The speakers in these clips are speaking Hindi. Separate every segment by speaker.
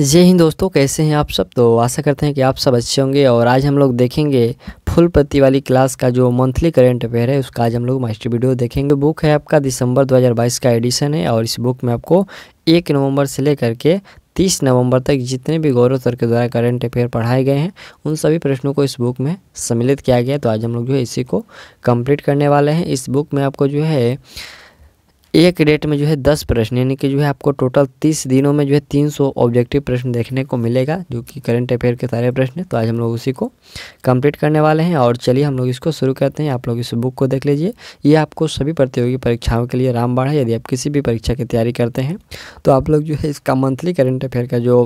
Speaker 1: जय हिंद दोस्तों कैसे हैं आप सब तो आशा करते हैं कि आप सब अच्छे होंगे और आज हम लोग देखेंगे फुल पत्ती वाली क्लास का जो मंथली करेंट अफेयर है उसका आज हम लोग मास्टर वीडियो देखेंगे बुक है आपका दिसंबर 2022 का एडिशन है और इस बुक में आपको एक नवंबर से लेकर के तीस नवंबर तक जितने भी गौरव सर के द्वारा करेंट अफेयर पढ़ाए गए हैं उन सभी प्रश्नों को इस बुक में सम्मिलित किया गया है तो आज हम लोग जो है इसी को कम्प्लीट करने वाले हैं इस बुक में आपको जो है एक डेट में जो है दस प्रश्न यानी कि जो है आपको टोटल तीस दिनों में जो है तीन सौ ऑब्जेक्टिव प्रश्न देखने को मिलेगा जो कि करंट अफेयर के सारे प्रश्न हैं तो आज हम लोग उसी को कंप्लीट करने वाले हैं और चलिए हम लोग इसको शुरू करते हैं आप लोग इस बुक को देख लीजिए ये आपको सभी प्रतियोगी परीक्षाओं के लिए रामबाड़ है यदि आप किसी भी परीक्षा की तैयारी करते हैं तो आप लोग जो है इसका मंथली करंट अफेयर का जो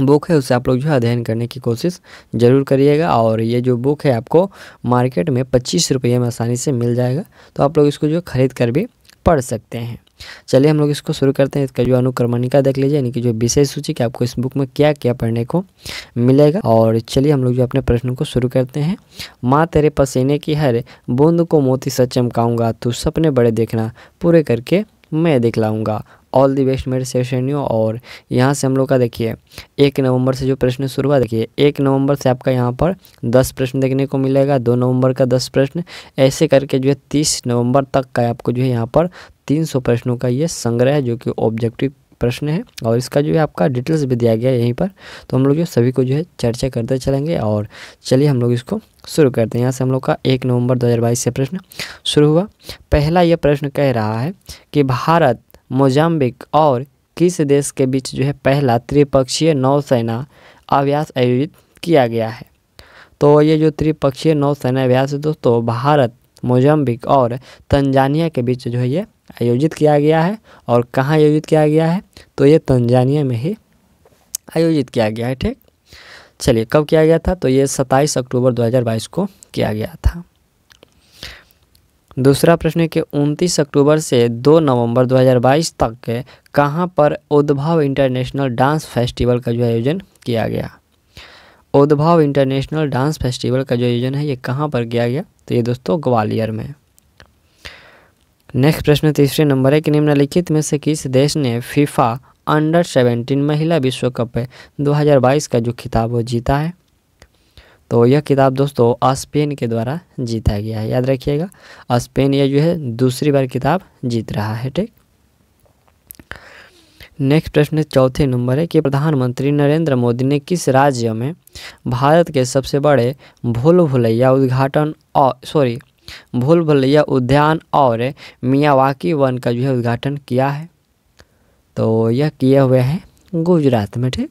Speaker 1: बुक है उसे आप लोग जो है अध्ययन करने की कोशिश ज़रूर करिएगा और ये जो बुक है आपको मार्केट में पच्चीस रुपये में आसानी से मिल जाएगा तो आप लोग इसको जो खरीद कर भी पढ़ सकते हैं चलिए हम लोग इसको शुरू करते हैं इसका जो अनुक्रमणिका देख लीजिए यानी कि जो विषय सूची कि आपको इस बुक में क्या क्या पढ़ने को मिलेगा और चलिए हम लोग जो अपने प्रश्न को शुरू करते हैं माँ तेरे पसीने की हर बूंद को मोती सा चमकाऊँगा तू सपने बड़े देखना पूरे करके मैं दिखलाऊंगा ऑल दी बेस्ट मेरे यू और यहाँ से हम लोग का देखिए एक नवंबर से जो प्रश्न शुरू हुआ देखिए एक नवंबर से आपका यहाँ पर दस प्रश्न देखने को मिलेगा दो नवंबर का दस प्रश्न ऐसे करके जो है तीस नवंबर तक का आपको जो है यहाँ पर तीन सौ प्रश्नों का ये संग्रह है जो कि ऑब्जेक्टिव प्रश्न है और इसका जो है आपका डिटेल्स भी दिया गया यहीं पर तो हम लोग जो सभी को जो है चर्चा करते चलेंगे और चलिए हम लोग इसको शुरू करते हैं यहाँ से हम लोग का एक नवंबर 2022 से प्रश्न शुरू हुआ पहला यह प्रश्न कह रहा है कि भारत मोजाम्बिक और किस देश के बीच जो है पहला त्रिपक्षीय नौसेना अभ्यास आयोजित किया गया है तो ये जो त्रिपक्षीय नौसेना अभ्यास है दोस्तों भारत मोजाम्बिक और तंजानिया के बीच जो है ये आयोजित किया गया है और कहाँ आयोजित किया गया है तो ये तंजानिया में ही आयोजित किया गया है ठीक चलिए कब किया गया था तो ये सत्ताईस अक्टूबर 2022 को किया गया था दूसरा प्रश्न है कि 29 अक्टूबर से 2 नवंबर 2022 तक कहाँ पर उद्भव इंटरनेशनल डांस फेस्टिवल का जो आयोजन किया गया उद्भव इंटरनेशनल डांस फेस्टिवल का जो आयोजन है ये कहाँ पर किया गया तो ये दोस्तों ग्वालियर में नेक्स्ट प्रश्न तीसरे नंबर है कि निम्नलिखित में से किस देश ने फीफा अंडर सेवेंटीन महिला विश्व कप दो का जो खिताब वो जीता है तो यह किताब दोस्तों स्पेन के द्वारा जीता गया है याद रखिएगा स्पेन यह जो है दूसरी बार किताब जीत रहा है ठीक नेक्स्ट प्रश्न चौथे नंबर है कि प्रधानमंत्री नरेंद्र मोदी ने किस राज्य में भारत के सबसे बड़े भूल भुलैया उद्घाटन और सॉरी भूल भुलैया उद्यान और मियावाकी वन का जो है उद्घाटन किया है तो यह किए हुए हैं गुजरात में ठीक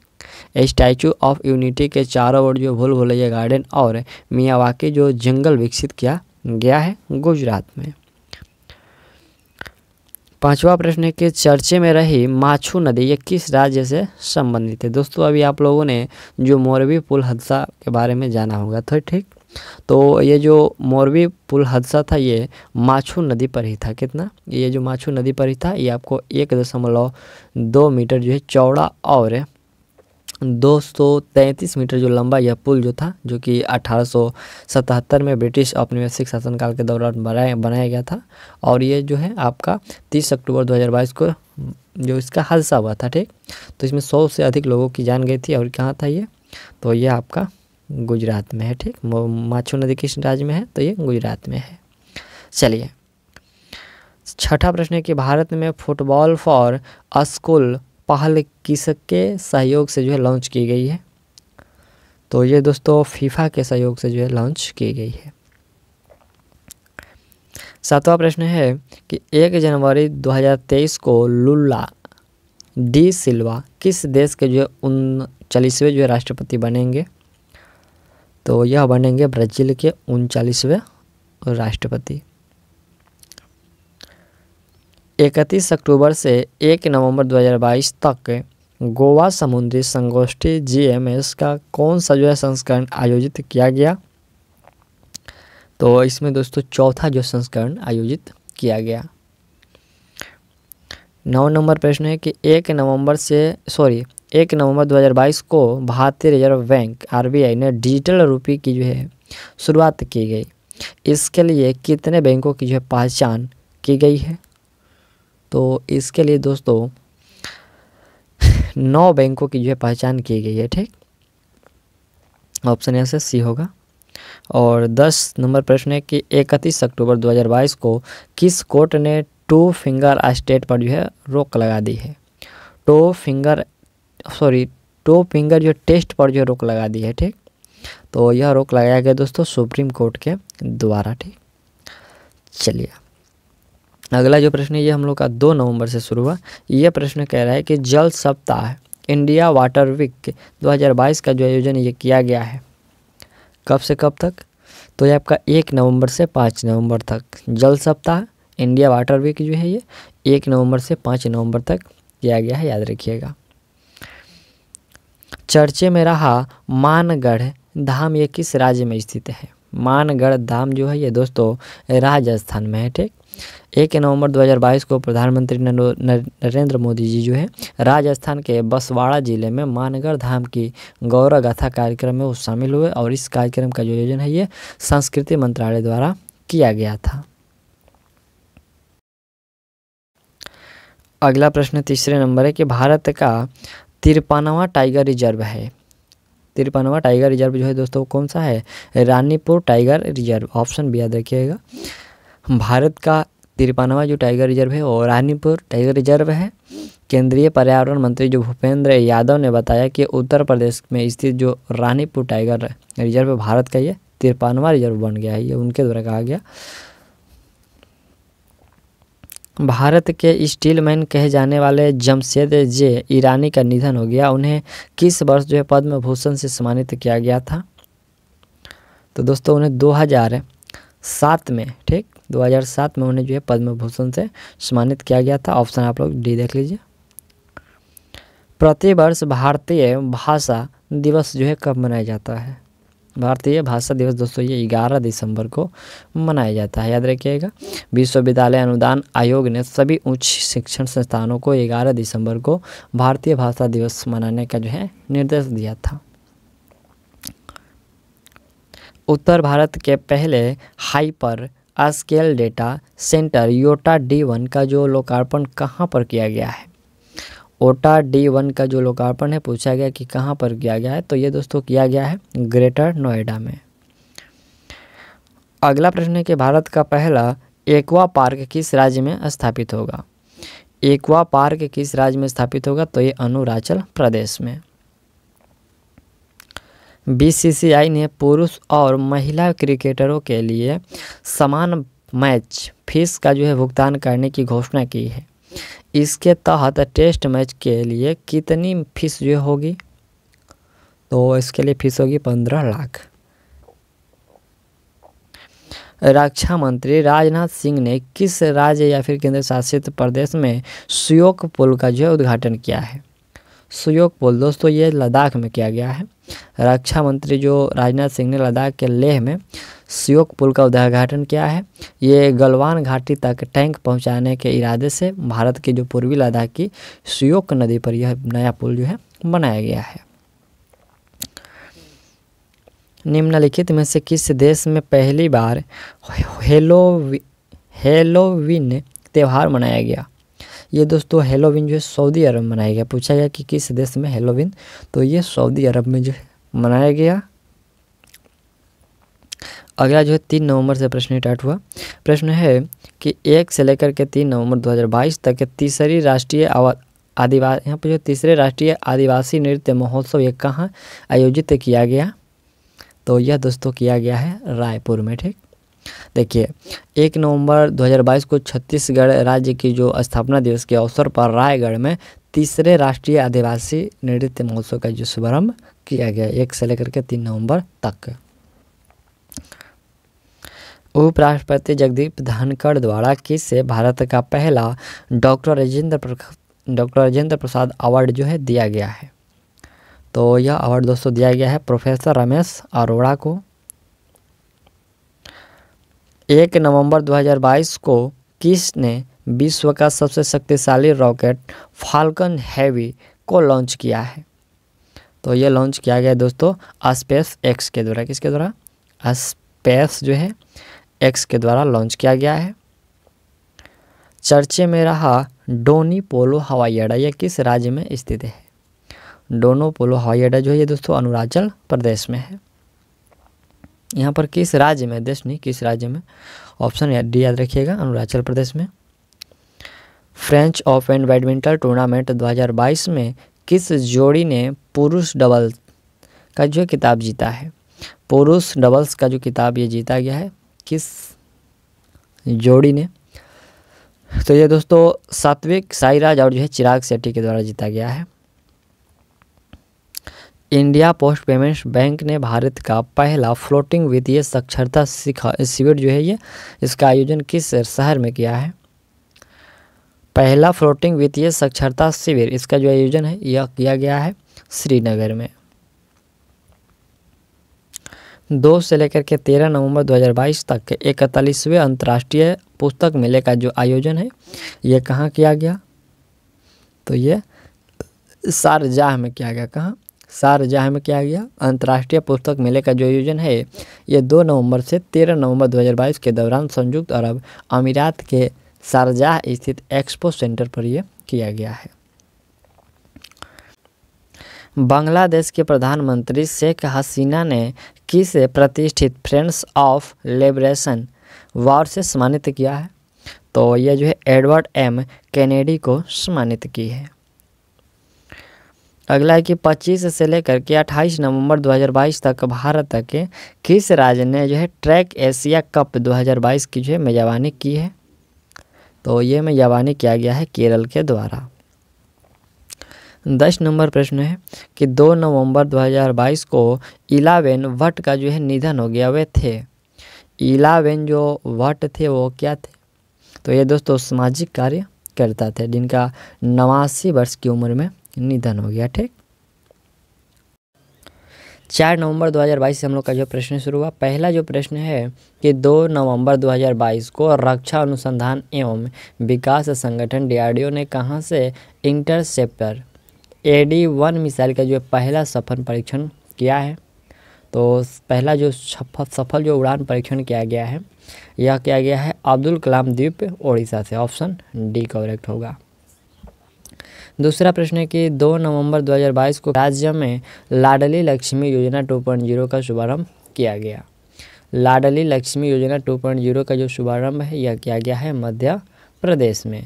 Speaker 1: स्टैचू ऑफ यूनिटी के चारों ओर जो भूल भुलैया गार्डन और मियावाकी जो जंगल विकसित किया गया है गुजरात में पांचवा प्रश्न कि चर्चे में रही माछू नदी ये किस राज्य से संबंधित है दोस्तों अभी आप लोगों ने जो मोरबी पुल हादसा के बारे में जाना होगा तो ठीक तो ये जो मोरबी पुल हादसा था ये माछू नदी पर ही था कितना ये जो माछू नदी पर ही था ये आपको एक दशमलव दो मीटर जो है चौड़ा और 233 मीटर जो लंबा यह पुल जो था जो कि 1877 में ब्रिटिश औपनिवेशिक शासनकाल के दौरान बनाया बनाया गया था और ये जो है आपका 30 अक्टूबर 2022 को जो इसका हादसा हुआ था ठीक तो इसमें 100 से अधिक लोगों की जान गई थी और कहाँ था ये तो ये आपका गुजरात में है ठीक माछू नदी किस राज्य में है तो ये गुजरात में है चलिए छठा प्रश्न है कि भारत में फुटबॉल फॉर स्कूल पहल किसक के सहयोग से जो है लॉन्च की गई है तो ये दोस्तों फीफा के सहयोग से जो है लॉन्च की गई है सातवां प्रश्न है कि एक जनवरी 2023 को लुल्ला डी सिल्वा किस देश के जो है उनचालीसवें जो है राष्ट्रपति बनेंगे तो यह बनेंगे ब्राज़ील के उनचालीसवें राष्ट्रपति इकतीस अक्टूबर से एक नवंबर 2022 तक गोवा समुद्री संगोष्ठी जीएमएस का कौन सा जो है संस्करण आयोजित किया गया तो इसमें दोस्तों चौथा जो संस्करण आयोजित किया गया नौ नंबर प्रश्न है कि एक नवंबर से सॉरी एक नवंबर 2022 को भारतीय रिजर्व बैंक आरबीआई ने डिजिटल रूपी की जो है शुरुआत की गई इसके लिए कितने बैंकों की जो है पहचान की गई है तो इसके लिए दोस्तों नौ बैंकों की जो है पहचान की गई है ठीक ऑप्शन ऐसे सी होगा और दस नंबर प्रश्न है कि इकतीस अक्टूबर 2022 को किस कोर्ट ने टू फिंगर स्टेट पर जो है रोक लगा दी है two finger sorry two finger जो टेस्ट पर जो रोक लगा दी है ठीक तो यह रोक लगाया गया दोस्तों सुप्रीम कोर्ट के द्वारा ठीक चलिए अगला जो प्रश्न है ये हम लोग का दो नवंबर से शुरू हुआ यह प्रश्न कह रहा है कि जल सप्ताह इंडिया वाटर वीक 2022 का जो आयोजन ये किया गया है कब से कब तक तो ये आपका एक नवंबर से पाँच नवंबर तक जल सप्ताह इंडिया वाटर वीक जो है ये एक नवंबर से पाँच नवंबर तक किया गया है याद रखिएगा चर्चे में रहा मानगढ़ धाम ये किस राज्य में स्थित है मानगढ़ धाम जो है ये दोस्तों राजस्थान में है ठीक एक नवंबर 2022 को प्रधानमंत्री नरेंद्र मोदी जी जो है राजस्थान के बसवाड़ा ज़िले में मानगढ़ धाम की गौरव गाथा कार्यक्रम में वो शामिल हुए और इस कार्यक्रम का जो आयोजन है ये संस्कृति मंत्रालय द्वारा किया गया था अगला प्रश्न तीसरे नंबर है कि भारत का तिरपनवा टाइगर रिजर्व है तिरपनवा टाइगर रिजर्व जो है दोस्तों कौन सा है रानीपुर टाइगर रिजर्व ऑप्शन भी याद रखिएगा भारत का तिरपनवा जो टाइगर रिजर्व है वो रानीपुर टाइगर रिजर्व है केंद्रीय पर्यावरण मंत्री जो भूपेंद्र यादव ने बताया कि उत्तर प्रदेश में स्थित जो रानीपुर टाइगर रिजर्व भारत का ये तिरपनवा रिजर्व बन गया है ये उनके द्वारा कहा गया भारत के स्टील मैन कहे जाने वाले जमशेद जे ईरानी का निधन हो गया उन्हें किस वर्ष जो है पद्म भूषण से सम्मानित किया गया था तो दोस्तों उन्हें 2007 में ठीक 2007 में उन्हें जो है पद्म भूषण से सम्मानित किया गया था ऑप्शन आप लोग डी देख लीजिए प्रतिवर्ष भारतीय भाषा दिवस जो है कब मनाया जाता है भारतीय भाषा दिवस दोस्तों ये 11 दिसंबर को मनाया जाता है याद रखिएगा विश्वविद्यालय अनुदान आयोग ने सभी उच्च शिक्षण संस्थानों को 11 दिसंबर को भारतीय भाषा दिवस मनाने का जो है निर्देश दिया था उत्तर भारत के पहले hyper scale data centre Yotta D one का जो लोकार्पण कहाँ पर किया गया है ओटा डी वन का जो लोकार्पण है पूछा गया कि कहाँ पर किया गया है तो ये दोस्तों किया गया है ग्रेटर नोएडा में अगला प्रश्न है कि भारत का पहला एक्वा पार्क किस राज्य में स्थापित होगा एक्वा पार्क किस राज्य में स्थापित होगा तो ये अरुणाचल प्रदेश में बीसीसीआई ने पुरुष और महिला क्रिकेटरों के लिए समान मैच फीस का जो है भुगतान करने की घोषणा की है इसके तहत टेस्ट मैच के लिए कितनी फीस जो होगी तो इसके लिए फीस होगी पंद्रह लाख रक्षा मंत्री राजनाथ सिंह ने किस राज्य या फिर केंद्र शासित प्रदेश में सुयोग पुल का जो है उद्घाटन किया है सुयोग पुल दोस्तों ये लद्दाख में किया गया है रक्षा मंत्री जो राजनाथ सिंह ने लद्दाख के लेह में सुयोग पुल का उद्घाटन किया है ये गलवान घाटी तक टैंक पहुंचाने के इरादे से भारत के जो पूर्वी लद्दाख की सुयोग नदी पर यह नया पुल जो है बनाया गया है निम्नलिखित में से किस देश में पहली बार हेलो हेलोविन त्यौहार मनाया गया ये दोस्तों हेलोविन जो है सऊदी अरब में मनाया गया पूछा गया कि किस देश में हेलोविन तो ये सऊदी अरब में जो है मनाया गया अगला जो है तीन नवंबर से प्रश्न स्टार्ट हुआ प्रश्न है कि एक से लेकर के तीन नवंबर 2022 तक के तीसरी राष्ट्रीय आदिवासी यहाँ पर जो तीसरे राष्ट्रीय आदिवासी नृत्य महोत्सव ये कहाँ आयोजित किया गया तो यह दोस्तों किया गया है रायपुर में ठीक देखिए एक नवंबर 2022 को छत्तीसगढ़ राज्य की जो स्थापना दिवस के अवसर पर रायगढ़ में तीसरे राष्ट्रीय आदिवासी नृत्य महोत्सव का जो शुभारंभ किया गया एक से लेकर के तीन नवंबर तक उपराष्ट्रपति जगदीप धनखड़ द्वारा से भारत का पहला doctor Rajendra doctor Rajendra Prasad award जो है दिया गया है तो यह अवार्ड दोस्तों दिया गया है प्रोफेसर रमेश अरोड़ा को एक नवंबर 2022 को किस ने विश्व का सबसे शक्तिशाली रॉकेट फाल्कन हैवी को लॉन्च किया है तो ये लॉन्च किया गया दोस्तों स्पेस एक्स के द्वारा किसके द्वारा स्पेस जो है एक्स के द्वारा लॉन्च किया गया है चर्चे में रहा डोनी पोलो हवाई अड्डा यह किस राज्य में स्थित है डोनो पोलो हवाई अड्डा जो है ये दोस्तों अरुणाचल प्रदेश में है यहाँ पर किस राज्य में देश नहीं किस राज्य में ऑप्शन या डी याद रखिएगा अरुणाचल प्रदेश में फ्रेंच ओपन बैडमिंटन टूर्नामेंट 2022 में किस जोड़ी ने पुरुष डबल्स का जो किताब जीता है पुरुष डबल्स का जो किताब ये जीता गया है किस जोड़ी ने तो ये दोस्तों सात्विक साईराज और जो है चिराग सेट्टी के द्वारा जीता गया है इंडिया पोस्ट पेमेंट्स बैंक ने भारत का पहला फ्लोटिंग वित्तीय साक्षरता शिविर जो है ये इसका आयोजन किस शहर में किया है पहला फ्लोटिंग वित्तीय साक्षरता शिविर इसका जो आयोजन है यह किया गया है श्रीनगर में दो से लेकर के तेरह नवंबर 2022 तक के इकतालीसवें अंतर्राष्ट्रीय पुस्तक मेले का जो आयोजन है यह कहाँ किया गया तो ये शारजाह में किया गया कहाँ शारजाह में किया गया अंतर्राष्ट्रीय पुस्तक मेले का जो आयोजन है ये दो नवंबर से तेरह नवंबर 2022 के दौरान संयुक्त अरब अमीरात के शारजाह स्थित एक्सपो सेंटर पर यह किया गया है बांग्लादेश के प्रधानमंत्री शेख हसीना ने किस प्रतिष्ठित फ्रेंड्स ऑफ लिबरेशन वॉर से सम्मानित किया है तो यह जो है एडवर्ड एम कैनेडी को सम्मानित की है अगला है कि 25 से लेकर के 28 नवंबर 2022 तक भारत के किस राज्य ने जो है ट्रैक एशिया कप 2022 की जो है मेजबानी की है तो ये मेजबानी किया गया है केरल के द्वारा दस नंबर प्रश्न है कि 2 नवंबर 2022 को इलावेन वट का जो है निधन हो गया वे थे इलावेन जो वट थे वो क्या थे तो ये दोस्तों सामाजिक कार्य करता थे जिनका नवासी वर्ष की उम्र में निधन हो गया ठीक चार नवंबर 2022 से हम लोग का जो प्रश्न शुरू हुआ पहला जो प्रश्न है कि दो नवंबर 2022 को रक्षा अनुसंधान एवं विकास संगठन डीआरडीओ ने कहां से इंटरसेप्टर एडी वन मिसाइल का जो पहला सफल परीक्षण किया है तो पहला जो सफल जो उड़ान परीक्षण किया गया है यह किया गया है अब्दुल कलाम द्वीप ओडिशा से ऑप्शन डी करेक्ट होगा दूसरा प्रश्न है कि 2 नवंबर 2022 को राज्य में लाडली लक्ष्मी योजना 2.0 का शुभारंभ किया गया लाडली लक्ष्मी योजना 2.0 का जो शुभारंभ है यह किया गया है मध्य प्रदेश में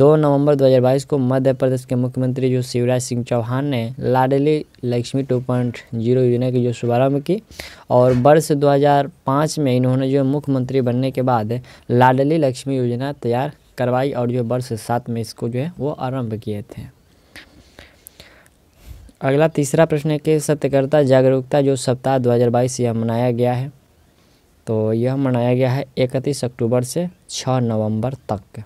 Speaker 1: 2 नवंबर 2022 को मध्य प्रदेश के मुख्यमंत्री जो शिवराज सिंह चौहान ने लाडली लक्ष्मी 2.0 योजना की जो शुभारंभ की और वर्ष 2005 में इन्होंने जो मुख्यमंत्री बनने के बाद लाडली लक्ष्मी योजना तैयार करवाई और जो वर्ष सात में इसको जो है वो आरंभ किए थे अगला तीसरा प्रश्न है कि सत्यकर्ता जागरूकता जो सप्ताह 2022 यह मनाया गया है तो यह मनाया गया है इकतीस अक्टूबर से 6 नवंबर तक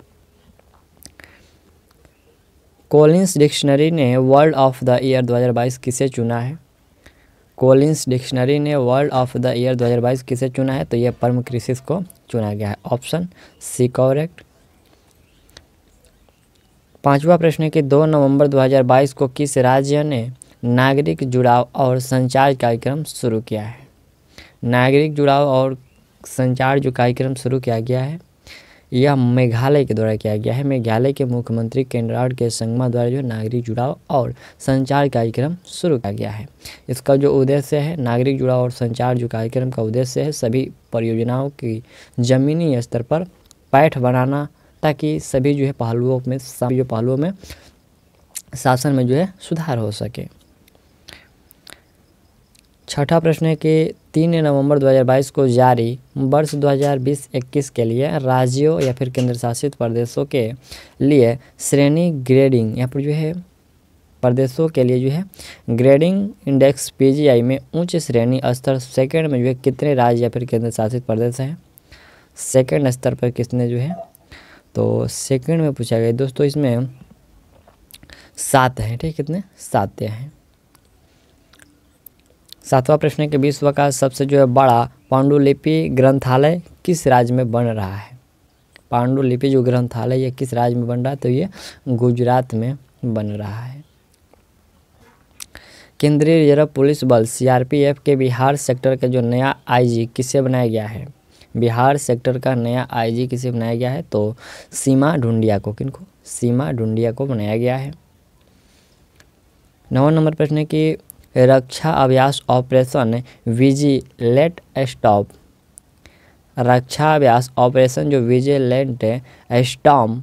Speaker 1: कोलिंस डिक्शनरी ने वर्ल्ड ऑफ द ईयर 2022 किसे चुना है कोलिंस डिक्शनरी ने वर्ल्ड ऑफ द ईयर 2022 किसे चुना है तो यह परम क्रिसिस को चुना गया है ऑप्शन सी कॉरेक्ट पांचवा प्रश्न है कि दो नवंबर 2022 को किस राज्य ने नागरिक जुड़ाव और संचार कार्यक्रम शुरू किया है नागरिक जुड़ाव और संचार जो कार्यक्रम शुरू किया गया है यह मेघालय के द्वारा किया गया है मेघालय के मुख्यमंत्री केनराड़ के संगमा द्वारा जो नागरिक जुड़ाव और संचार कार्यक्रम शुरू किया गया है इसका जो उद्देश्य है नागरिक जुड़ाव और संचार जो कार्यक्रम का उद्देश्य है सभी परियोजनाओं की जमीनी स्तर पर पैठ बनाना ताकि सभी जो है पहलुओं में सभी जो पहलुओं में शासन में जो है सुधार हो सके छठा प्रश्न है कि तीन नवंबर 2022 को जारी वर्ष 2020-21 के लिए राज्यों या फिर केंद्र शासित प्रदेशों के लिए श्रेणी ग्रेडिंग या फिर जो है प्रदेशों के लिए जो है ग्रेडिंग इंडेक्स पीजीआई में उच्च श्रेणी स्तर सेकंड में जो है कितने राज्य या फिर केंद्र शासित प्रदेश हैं सेकंड स्तर पर किसने जो है तो सेकंड में पूछा गया दोस्तों इसमें सात हैं ठीक कितने सात हैं सातवां प्रश्न है कि विश्व का सबसे जो है बड़ा पांडुलिपि ग्रंथालय किस राज्य में बन रहा है पांडुलिपि जो ग्रंथालय ये किस राज्य में बन रहा है तो ये गुजरात में बन रहा है केंद्रीय रिजर्व पुलिस बल सीआरपीएफ के बिहार सेक्टर का जो नया आईजी किसे बनाया गया है बिहार सेक्टर का नया आईजी किसे बनाया गया है तो सीमा ढूंढिया को किनको सीमा ढूंढिया को बनाया गया है नौ नंबर प्रश्न है कि रक्षा अभ्यास ऑपरेशन लेट स्टॉप रक्षा अभ्यास ऑपरेशन जो विजिलेंट स्टॉम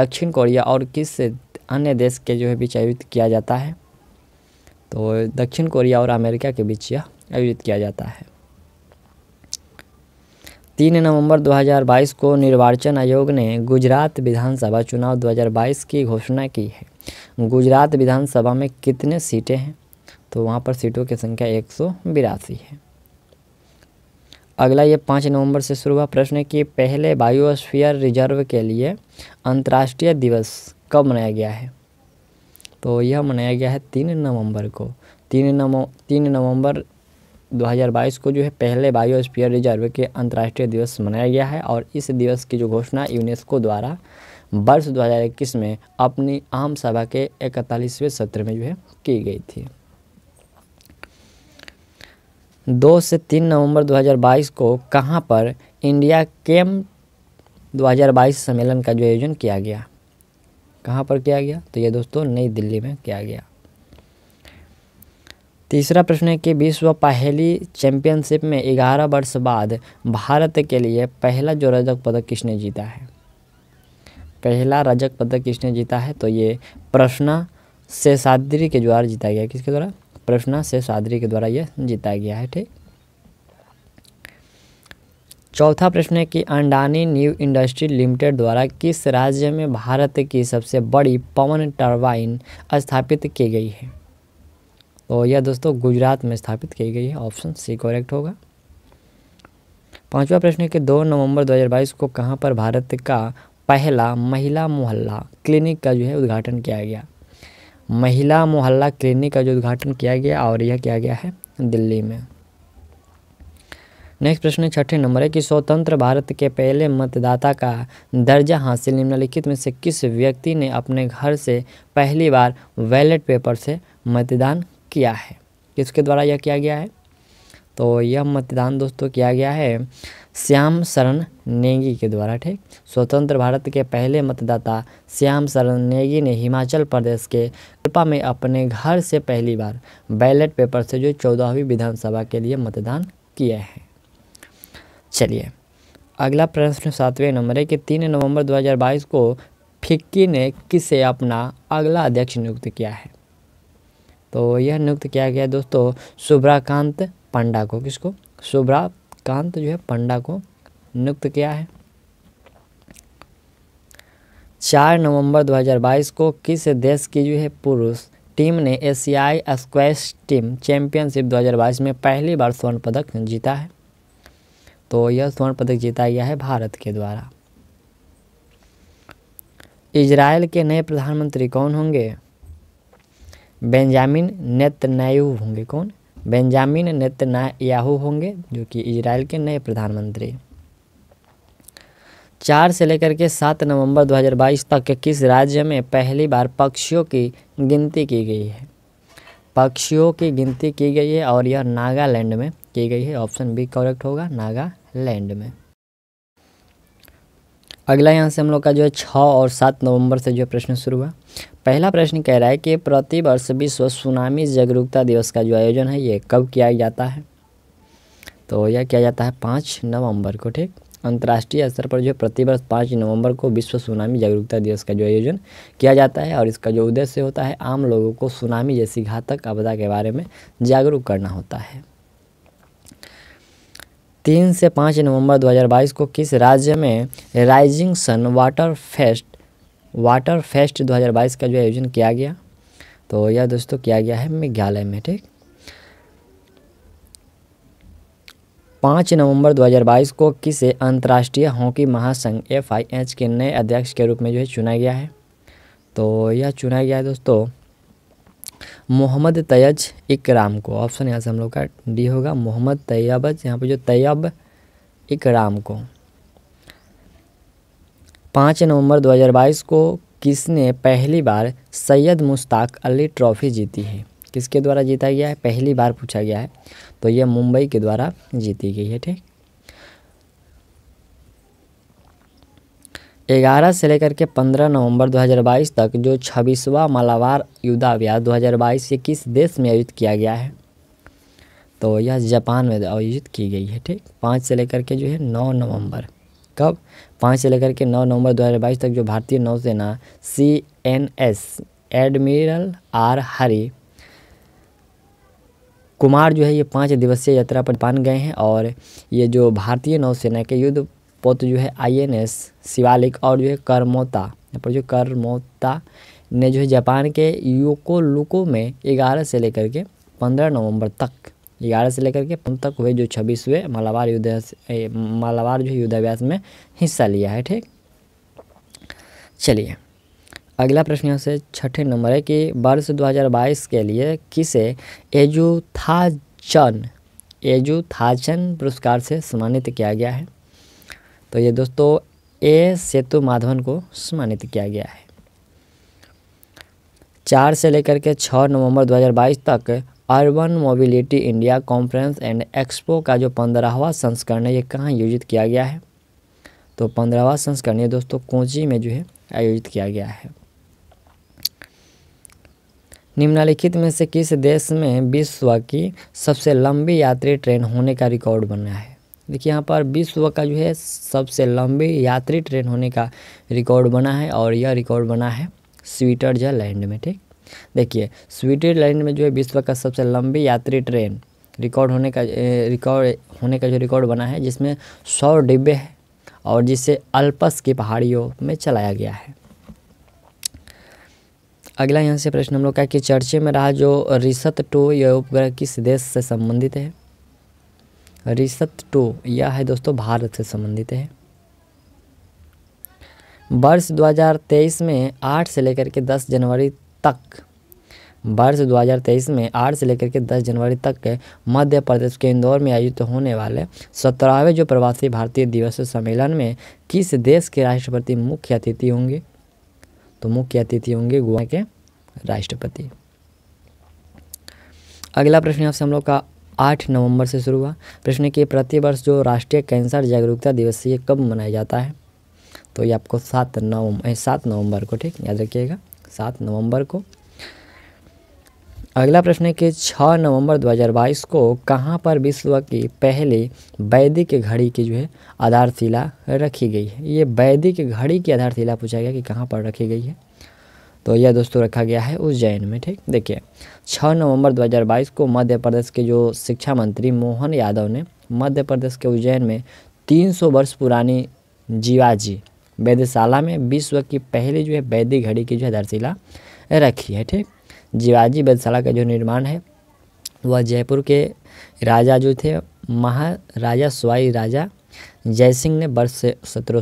Speaker 1: दक्षिण कोरिया और किस अन्य देश के जो है बीच आयोजित किया जाता है तो दक्षिण कोरिया और अमेरिका के बीच यह आयोजित किया जाता है तीन नवंबर 2022 को निर्वाचन आयोग ने गुजरात विधानसभा चुनाव 2022 की घोषणा की है गुजरात विधानसभा में कितने सीटें हैं तो वहाँ पर सीटों की संख्या एक है अगला ये पाँच नवंबर से शुरू हुआ प्रश्न कि पहले बायोस्फीयर रिजर्व के लिए अंतर्राष्ट्रीय दिवस कब मनाया गया है तो यह मनाया गया है तीन नवंबर को तीन नव तीन नवंबर 2022 को जो है पहले बायोस्फीयर रिजर्व के अंतर्राष्ट्रीय दिवस मनाया गया है और इस दिवस की जो घोषणा यूनेस्को द्वारा वर्ष 2021 में अपनी आम सभा के इकतालीसवें सत्र में जो है की गई थी दो से तीन नवंबर 2022 को कहाँ पर इंडिया केम 2022 सम्मेलन का जो आयोजन किया गया कहाँ पर किया गया तो ये दोस्तों नई दिल्ली में किया गया तीसरा प्रश्न है कि विश्व पहली चैंपियनशिप में ग्यारह वर्ष बाद भारत के लिए पहला जो रजक पदक किसने जीता है पहला रजक पदक किसने जीता है तो ये प्रश्न से सादरी के द्वारा जीता गया किसके द्वारा प्रश्न से सादरी के द्वारा यह जीता गया है ठीक चौथा प्रश्न है कि अंडानी न्यू इंडस्ट्री लिमिटेड द्वारा किस राज्य में भारत की सबसे बड़ी पवन टर्बाइन स्थापित की गई है तो यह दोस्तों गुजरात में स्थापित की गई है ऑप्शन सी करेक्ट होगा पांचवा प्रश्न है कि 2 नवंबर 2022 को कहां पर भारत का पहला महिला मोहल्ला क्लिनिक का जो है उद्घाटन किया गया महिला मोहल्ला क्लिनिक का जो उद्घाटन किया गया और यह किया गया है दिल्ली में नेक्स्ट प्रश्न है छठे नंबर है कि स्वतंत्र भारत के पहले मतदाता का दर्जा हासिल निम्नलिखित में से किस व्यक्ति ने अपने घर से पहली बार बैलेट पेपर से मतदान किया है किसके द्वारा यह किया गया है तो यह मतदान दोस्तों किया गया है श्याम शरण नेगी के द्वारा ठीक स्वतंत्र भारत के पहले मतदाता श्याम शरण नेगी ने हिमाचल प्रदेश के कृपा में अपने घर से पहली बार बैलेट पेपर से जो चौदहवीं विधानसभा के लिए मतदान किया है चलिए अगला प्रश्न सातवें नंबर है कि तीन नवंबर 2022 को फिक्की ने किसे अपना अगला अध्यक्ष नियुक्त किया है तो यह नियुक्त किया गया दोस्तों शुभ्राकांत पंडा को किसको शुभ्राकांत जो है पंडा को नियुक्त किया है चार नवंबर 2022 को किस देश की जो है पुरुष टीम ने एशियाई स्क्वैश टीम चैंपियनशिप 2022 में पहली बार स्वर्ण पदक जीता है तो यह स्वर्ण पदक जीता गया है भारत के द्वारा इजराइल के नए प्रधानमंत्री कौन होंगे बेंजामिन नेतन्याहू होंगे कौन बेंजामिन नेतन्याहू होंगे जो कि इजराइल के नए प्रधानमंत्री चार से लेकर के सात नवंबर 2022 तक के किस राज्य में पहली बार पक्षियों की गिनती की गई है पक्षियों की गिनती की गई है और यह नागालैंड में की गई है ऑप्शन बी करेक्ट होगा नागालैंड में अगला यहाँ से हम लोग का जो है छः और सात नवंबर से जो प्रश्न शुरू हुआ पहला प्रश्न कह रहा है कि प्रतिवर्ष विश्व सुनामी जागरूकता दिवस का जो आयोजन है ये कब किया जाता है तो यह किया जाता है पाँच नवंबर को ठीक अंतर्राष्ट्रीय स्तर पर जो है प्रतिवर्ष पाँच नवंबर को विश्व सुनामी जागरूकता दिवस का जो आयोजन किया जाता है और इसका जो उद्देश्य होता है आम लोगों को सुनामी जैसी घातक आपदा के बारे में जागरूक करना होता है तीन से पाँच नवंबर 2022 को किस राज्य में rising sun water fest water fest 2022 का जो आयोजन किया गया तो यह दोस्तों किया गया है मेघालय में ठीक पाँच नवंबर 2022 को किसे अंतर्राष्ट्रीय हॉकी महासंघ एफ के नए अध्यक्ष के रूप में जो है चुना गया है तो यह चुना गया है दोस्तों मोहम्मद तैयज इकराम को ऑप्शन यहाँ से हम लोग का डी होगा मोहम्मद तैयब यहाँ पर जो तैयब इकराम को पाँच नवंबर 2022 को किसने पहली बार सैयद मुश्ताक अली ट्रॉफ़ी जीती है किसके द्वारा जीता गया है पहली बार पूछा गया है तो यह मुंबई के द्वारा जीती गई है ठीक 11 से लेकर के 15 नवंबर 2022 तक जो छब्बीसवा मालावार युद्धाभ्यास 2022 ये किस देश में आयोजित किया गया है तो यह जापान में आयोजित की गई है ठीक पाँच से लेकर के जो है नौ नवंबर कब पाँच से लेकर के नौ नवंबर 2022 तक जो भारतीय नौसेना C N S admiral R Hari Kumar जो है ये पाँच दिवसीय यात्रा पर पान गए हैं और ये जो भारतीय नौसेना के युद्ध पोत जो है आईएनएस शिवालिक और जो है करमोता यहाँ पर जो करमोता ने जो है जापान के यूको लुको में ग्यारह से लेकर के पंद्रह नवंबर तक ग्यारह से लेकर के पंद्रह तक हुए जो छब्बीसवें मालावार युद्ध मालावार जो है युद्धाभ्यास में हिस्सा लिया है ठीक चलिए अगला प्रश्न यहाँ से छठे नंबर है कि वर्ष 2022 के लिए किसे एजुथाचन एजुथाचन पुरस्कार से सम्मानित किया गया है तो ये दोस्तों ए सेतु माधवन को सम्मानित किया गया है चार से लेकर के छः नवंबर 2022 तक urban mobility India conference and expo का जो पंद्रहवा संस्करण है ये कहाँ आयोजित किया गया है तो पंद्रहवा संस्करण ये दोस्तों कोची में जो है आयोजित किया गया है निम्नलिखित में से किस देश में विश्व की सबसे लंबी यात्री ट्रेन होने का रिकॉर्ड बना है देखिए यहाँ पर विश्व का जो है सबसे लंबी यात्री ट्रेन होने का रिकॉर्ड बना है और यह रिकॉर्ड बना है स्विट्जरलैंड में ठीक देखिए स्विट्जरलैंड में जो है विश्व का सबसे लंबी यात्री ट्रेन रिकॉर्ड होने का रिकॉर्ड होने का जो रिकॉर्ड बना है जिसमें सौ डिब्बे हैं और जिसे अल्पस की पहाड़ियों में चलाया गया है अगला यहाँ से प्रश्न हम लोग का कि चर्चे में रहा जो रिसत टू यह उपग्रह किस देश से संबंधित है रिसत टो यह है दोस्तों भारत से संबंधित है वर्ष 2023 में 8 से लेकर के 10 जनवरी तक वर्ष 2023 में 8 से लेकर के 10 जनवरी तक मध्य प्रदेश के इंदौर में आयोजित होने वाले सत्रहवें जो प्रवासी भारतीय दिवस सम्मेलन में किस देश के राष्ट्रपति मुख्य अतिथि होंगे तो मुख्य अतिथि होंगे गोवा के राष्ट्रपति अगला प्रश्न आपसे हम लोग का आठ नवंबर से शुरू हुआ प्रश्न कि प्रतिवर्ष जो राष्ट्रीय कैंसर जागरूकता दिवस ये कब मनाया जाता है तो ये आपको सात नवम्बर सात नवंबर को ठीक याद रखिएगा सात नवंबर को अगला प्रश्न है कि छः नवंबर 2022 को कहाँ पर विश्व की पहली वैदिक घड़ी की जो है आधारशिला रखी गई है ये वैदिक घड़ी की आधारशिला पूछा गया कि कहाँ पर रखी गई है तो यह दोस्तों रखा गया है उज्जैन में ठीक देखिए 6 नवंबर 2022 को मध्य प्रदेश के जो शिक्षा मंत्री मोहन यादव ने मध्य प्रदेश के उज्जैन में 300 वर्ष पुरानी जीवाजी वैद्यशाला में विश्व की पहली जो है वैदिक घड़ी की जो है दर्शिला रखी है ठीक जीवाजी वैद्यशाला का जो निर्माण है वह जयपुर के राजा जो थे महाराजा स्वाई राजा जयसिंह ने वर्ष सत्रह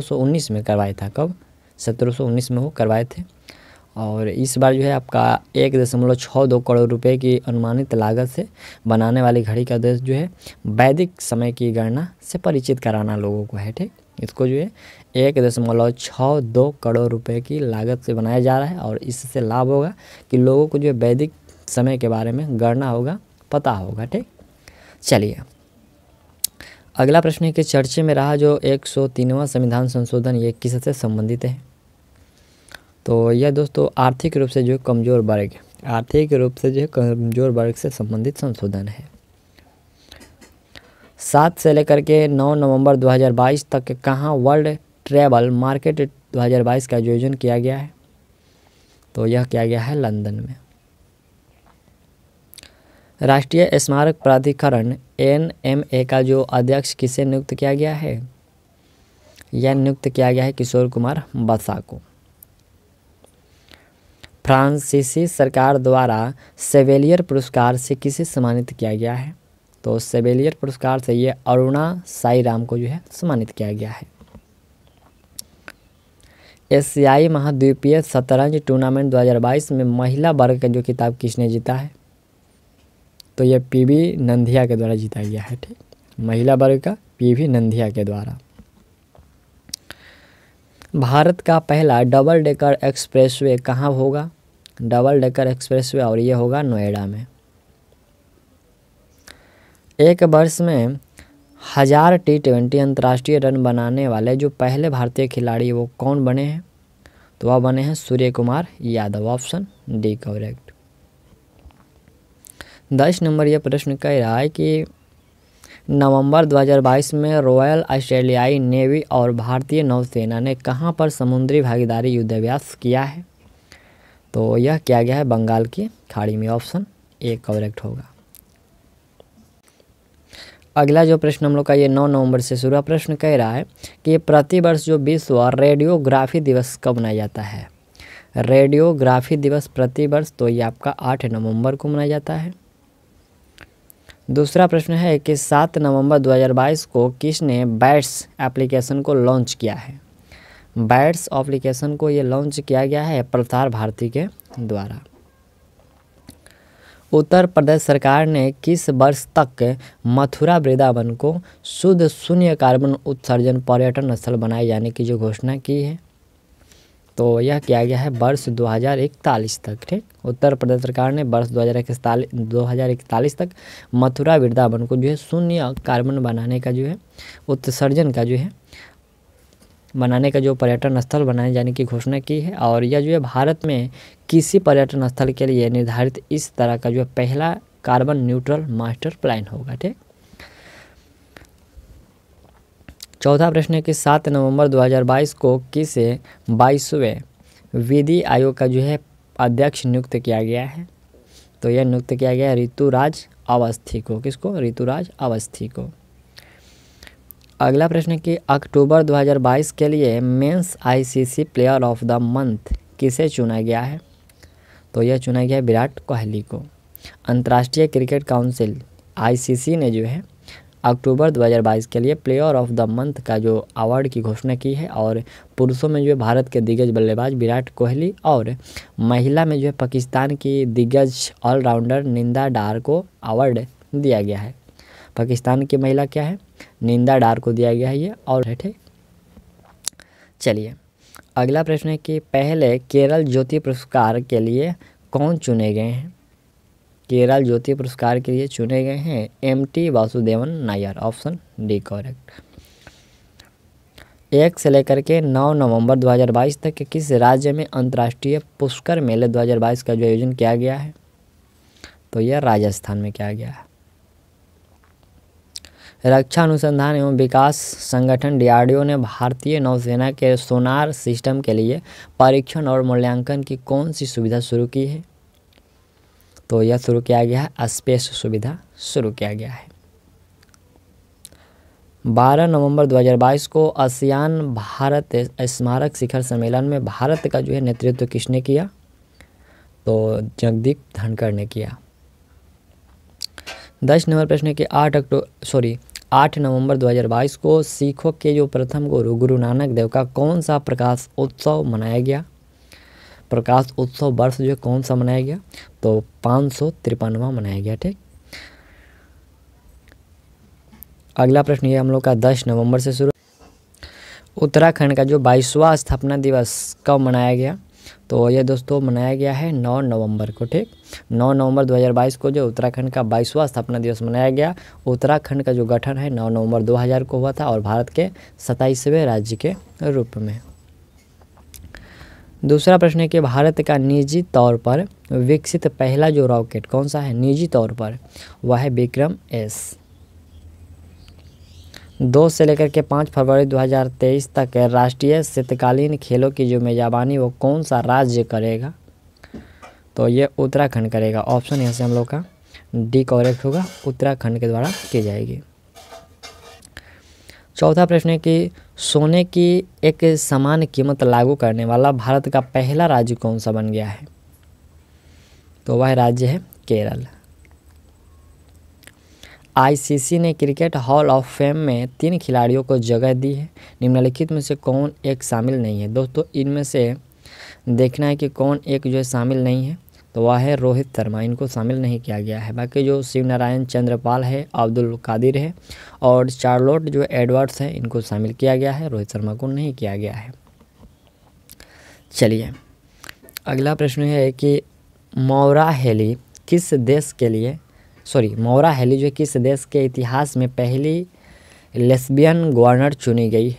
Speaker 1: सौ में करवाया था कब सत्रह में वो करवाए थे और इस बार जो है आपका एक दशमलव छः दो करोड़ रुपए की अनुमानित लागत से बनाने वाली घड़ी का उद्देश्य जो है वैदिक समय की गणना से परिचित कराना लोगों को है ठीक इसको जो है एक दशमलव छः दो करोड़ रुपए की लागत से बनाया जा रहा है और इससे लाभ होगा कि लोगों को जो है वैदिक समय के बारे में गणना होगा पता होगा ठीक चलिए अगला प्रश्न के चर्चे में रहा जो एक सौ संविधान संशोधन ये किससे संबंधित है तो यह दोस्तों आर्थिक रूप से जो कमज़ोर वर्ग आर्थिक रूप से जो कमज़ोर वर्ग से संबंधित संशोधन है सात से लेकर के नौ नवंबर 2022 तक कहाँ वर्ल्ड ट्रेवल मार्केट 2022 का आयोजन किया गया है तो यह किया गया है लंदन में राष्ट्रीय स्मारक प्राधिकरण एनएमए का जो अध्यक्ष किसे नियुक्त किया गया है यह नियुक्त किया गया है किशोर कुमार बसा को फ्रांसीसी सरकार द्वारा सेवेलियर पुरस्कार से किसे सम्मानित किया गया है तो सेवेलियर पुरस्कार से ये अरुणा साई राम को जो है सम्मानित किया गया है एशियाई महाद्वीपीय शतरंज टूर्नामेंट 2022 में महिला वर्ग का जो किताब किसने जीता है तो यह पीवी नंदिया के द्वारा जीता गया है ठीक महिला वर्ग का पीवी नंदिया के द्वारा भारत का पहला डबल डेकर एक्सप्रेसवे कहाँ होगा डबल डेकर एक्सप्रेसवे और ये होगा नोएडा में एक वर्ष में हज़ार टी ट्वेंटी अंतर्राष्ट्रीय रन बनाने वाले जो पहले भारतीय खिलाड़ी वो कौन बने हैं तो वह बने हैं Surya Kumar Yadav option D correct दस नंबर यह प्रश्न कह रहा है कि नवंबर 2022 में रॉयल ऑस्ट्रेलियाई नेवी और भारतीय नौसेना ने कहां पर समुद्री भागीदारी युद्धाभ्यास किया है तो यह किया गया है बंगाल की खाड़ी में ऑप्शन ए करेक्ट होगा अगला जो प्रश्न हम लोग का ये 9 नवंबर से शुरू प्रश्न कह रहा है कि प्रतिवर्ष जो विश्व रेडियोग्राफी दिवस कब मनाया जाता है रेडियोग्राफी दिवस प्रति वर्ष तो ये आपका 8 नवंबर को मनाया जाता है दूसरा प्रश्न है कि सात नवंबर 2022 को किसने बैट्स एप्लीकेशन को लॉन्च किया है बैट्स एप्लीकेशन को ये लॉन्च किया गया है प्रसार भारती के द्वारा उत्तर प्रदेश सरकार ने किस वर्ष तक मथुरा वृंदावन को शुद्ध शून्य कार्बन उत्सर्जन पर्यटन स्थल बनाए जाने की जो घोषणा की है तो यह किया गया है वर्ष दो तक ठीक उत्तर प्रदेश सरकार ने वर्ष दो हज़ार तक मथुरा वृंदावन को जो है शून्य कार्बन बनाने का जो है उत्सर्जन का जो है बनाने का जो पर्यटन स्थल बनाए जाने की घोषणा की है और यह जो है भारत में किसी पर्यटन स्थल के लिए निर्धारित इस तरह का जो है पहला कार्बन न्यूट्रल मास्टर प्लान होगा ठीक चौथा प्रश्न है कि सात नवंबर 2022 को किसे बाईसवें विधि आयोग का जो है अध्यक्ष नियुक्त किया गया है तो यह नियुक्त किया गया है ऋतुराज अवस्थी को किसको ऋतुराज अवस्थी को अगला प्रश्न कि अक्टूबर 2022 के लिए men's ICC player of the month किसे चुना गया है तो यह चुना गया है विराट कोहली को अंतर्राष्ट्रीय क्रिकेट काउंसिल आईसीसी ने जो है अक्टूबर 2022 के लिए प्लेयर ऑफ द मंथ का जो अवार्ड की घोषणा की है और पुरुषों में जो है भारत के दिग्गज बल्लेबाज विराट कोहली और महिला में जो है पाकिस्तान की दिग्गज ऑलराउंडर निंदा डार को अवार्ड दिया गया है पाकिस्तान की महिला क्या है निंदा डार को दिया गया है ये और है ठीक चलिए अगला प्रश्न है कि पहले केरल ज्योति पुरस्कार के लिए कौन चुने गए हैं केरल ज्योति पुरस्कार के लिए चुने गए हैं M T Vasudevan Nair option D correct एक से लेकर के 9 नवंबर 2022 तक किस राज्य में अंतर्राष्ट्रीय पुष्कर मेले 2022 का जो आयोजन किया गया है तो यह राजस्थान में किया गया है रक्षा अनुसंधान एवं विकास संगठन डीआरडीओ ने भारतीय नौसेना के सोनार सिस्टम के लिए परीक्षण और मूल्यांकन की कौन सी सुविधा शुरू की है तो यह शुरू किया गया है स्पेस सुविधा शुरू किया गया है 12 नवंबर 2022 को आसियान भारत स्मारक शिखर सम्मेलन में भारत का जो है नेतृत्व किसने किया तो जगदीप धनखड़ ने किया दस नंबर प्रश्न के आठ अक्टूबर सॉरी आठ नवंबर 2022 को सिखों के जो प्रथम गुरु गुरु नानक देव का कौन सा प्रकाश उत्सव मनाया गया प्रकाश उत्सव वर्ष जो कौन सा मनाया गया तो पाँच सौ तिरपनवा मनाया गया ठीक अगला प्रश्न ये हम लोग का दस नवंबर से शुरू उत्तराखंड का जो बाईसवा स्थापना दिवस कब मनाया गया तो ये दोस्तों मनाया गया है 9 नवंबर को ठीक 9 नवंबर 2022 को जो उत्तराखंड का बाईसवां स्थापना दिवस मनाया गया उत्तराखंड का जो गठन है 9 नवंबर 2000 को हुआ था और भारत के सताईसवें राज्य के रूप में दूसरा प्रश्न है कि भारत का निजी तौर पर विकसित पहला जो रॉकेट कौन सा है निजी तौर पर वह है विक्रम एस दो से लेकर के पाँच फरवरी 2023 तक राष्ट्रीय शीतकालीन खेलों की जो मेज़बानी वो कौन सा राज्य करेगा तो ये उत्तराखंड करेगा ऑप्शन यहाँ से हम लोग का डी कॉरेक्ट होगा उत्तराखंड के द्वारा की जाएगी चौथा प्रश्न है कि सोने की एक समान कीमत लागू करने वाला भारत का पहला राज्य कौन सा बन गया है तो वह राज्य है केरल आईसीसी ने क्रिकेट हॉल ऑफ फेम में तीन खिलाड़ियों को जगह दी है निम्नलिखित में से कौन एक शामिल नहीं है दोस्तों इनमें से देखना है कि कौन एक जो है शामिल नहीं है तो वह है रोहित शर्मा इनको शामिल नहीं किया गया है बाकी जो शिव नारायण चंद्रपाल है अब्दुल कादिर है और चार्लोट जो एडवर्ड्स हैं इनको शामिल किया गया है रोहित शर्मा को नहीं किया गया है चलिए अगला प्रश्न है कि मौरा हेली किस देश के लिए सॉरी मौरा हेली जो किस देश के इतिहास में पहली लेस्बियन गवर्नर चुनी गई है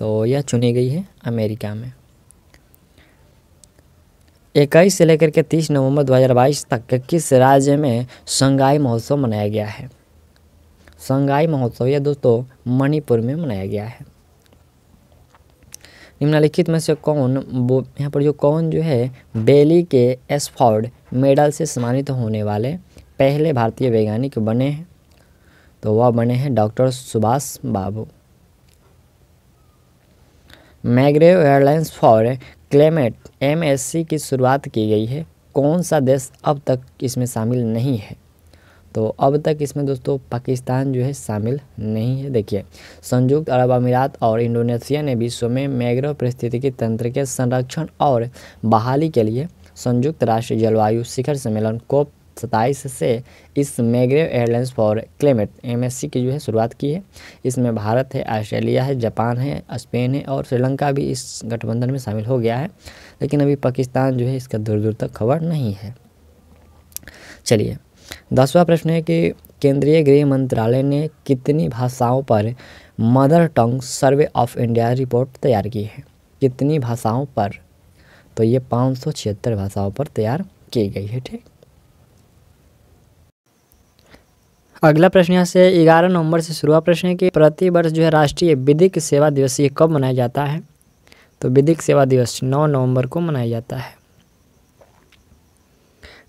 Speaker 1: तो यह चुनी गई है अमेरिका में इक्कीस से लेकर के 30 नवंबर 2022 तक किस राज्य में संगाई महोत्सव मनाया गया है संगाई महोत्सव यह दोस्तों मणिपुर में मनाया गया है निम्नलिखित में से कौन वो यहाँ पर जो कौन जो है बेली के एसफोर्ड मेडल से सम्मानित होने वाले पहले भारतीय वैज्ञानिक बने हैं तो वह बने हैं doctor Subhash Babu mangrove alliance for climate M की शुरुआत की गई है कौन सा देश अब तक इसमें शामिल नहीं है तो अब तक इसमें दोस्तों पाकिस्तान जो है शामिल नहीं है देखिए संयुक्त अरब अमीरात और इंडोनेशिया ने विश्व में मैग्रो परिस्थितिकी तंत्र के संरक्षण और बहाली के लिए संयुक्त राष्ट्र जलवायु शिखर सम्मेलन कोप सत्ताईस से इस mangrove alliance for climate M की जो है शुरुआत की है इसमें भारत है ऑस्ट्रेलिया है जापान है स्पेन है और श्रीलंका भी इस गठबंधन में शामिल हो गया है लेकिन अभी पाकिस्तान जो है इसका दूर दूर तक खबर नहीं है चलिए दसवा प्रश्न है कि केंद्रीय गृह मंत्रालय ने कितनी भाषाओं पर mother tongue survey of India report तैयार की है कितनी भाषाओं पर तो ये पाँच भाषाओं पर तैयार की गई है ठीक अगला प्रश्न यहाँ से ग्यारह नवंबर से शुरुआत प्रश्न है कि प्रति वर्ष जो है राष्ट्रीय विधिक सेवा दिवस ये कब मनाया जाता है तो विधिक सेवा दिवस नौ नवंबर को मनाया जाता है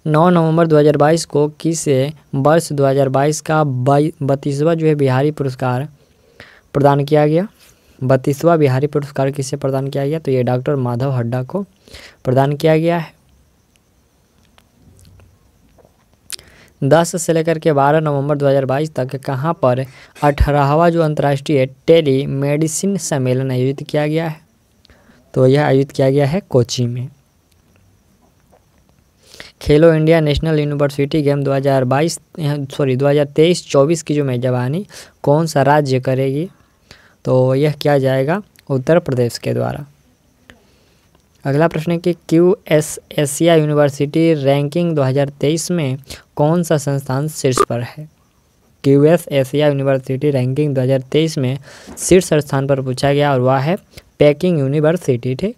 Speaker 1: नौ नवंबर 2022 को किस वर्ष 2022 का बत्तीसवा जो है बिहारी पुरस्कार प्रदान किया गया बत्तीसवा बिहारी पुरस्कार किसे प्रदान किया गया तो ये डॉक्टर माधव हड्डा को प्रदान किया गया है 10 से लेकर के 12 नवंबर 2022 तक कहाँ पर अठारहवा जो अंतर्राष्ट्रीय टेली मेडिसिन सम्मेलन आयोजित किया गया है तो यह आयोजित किया गया है कोची में Khelo India national university game 2022 sorry 2023-24 की जो मेजबानी कौन सा राज्य करेगी तो यह किया जाएगा उत्तर प्रदेश के द्वारा अगला प्रश्न है कि Q S Asia university ranking 2023 में कौन सा संस्थान शीर्ष पर है Q S Asia university ranking 2023 में शीर्ष स्थान पर पूछा गया और वह है पैकिंग यूनिवर्सिटी ठीक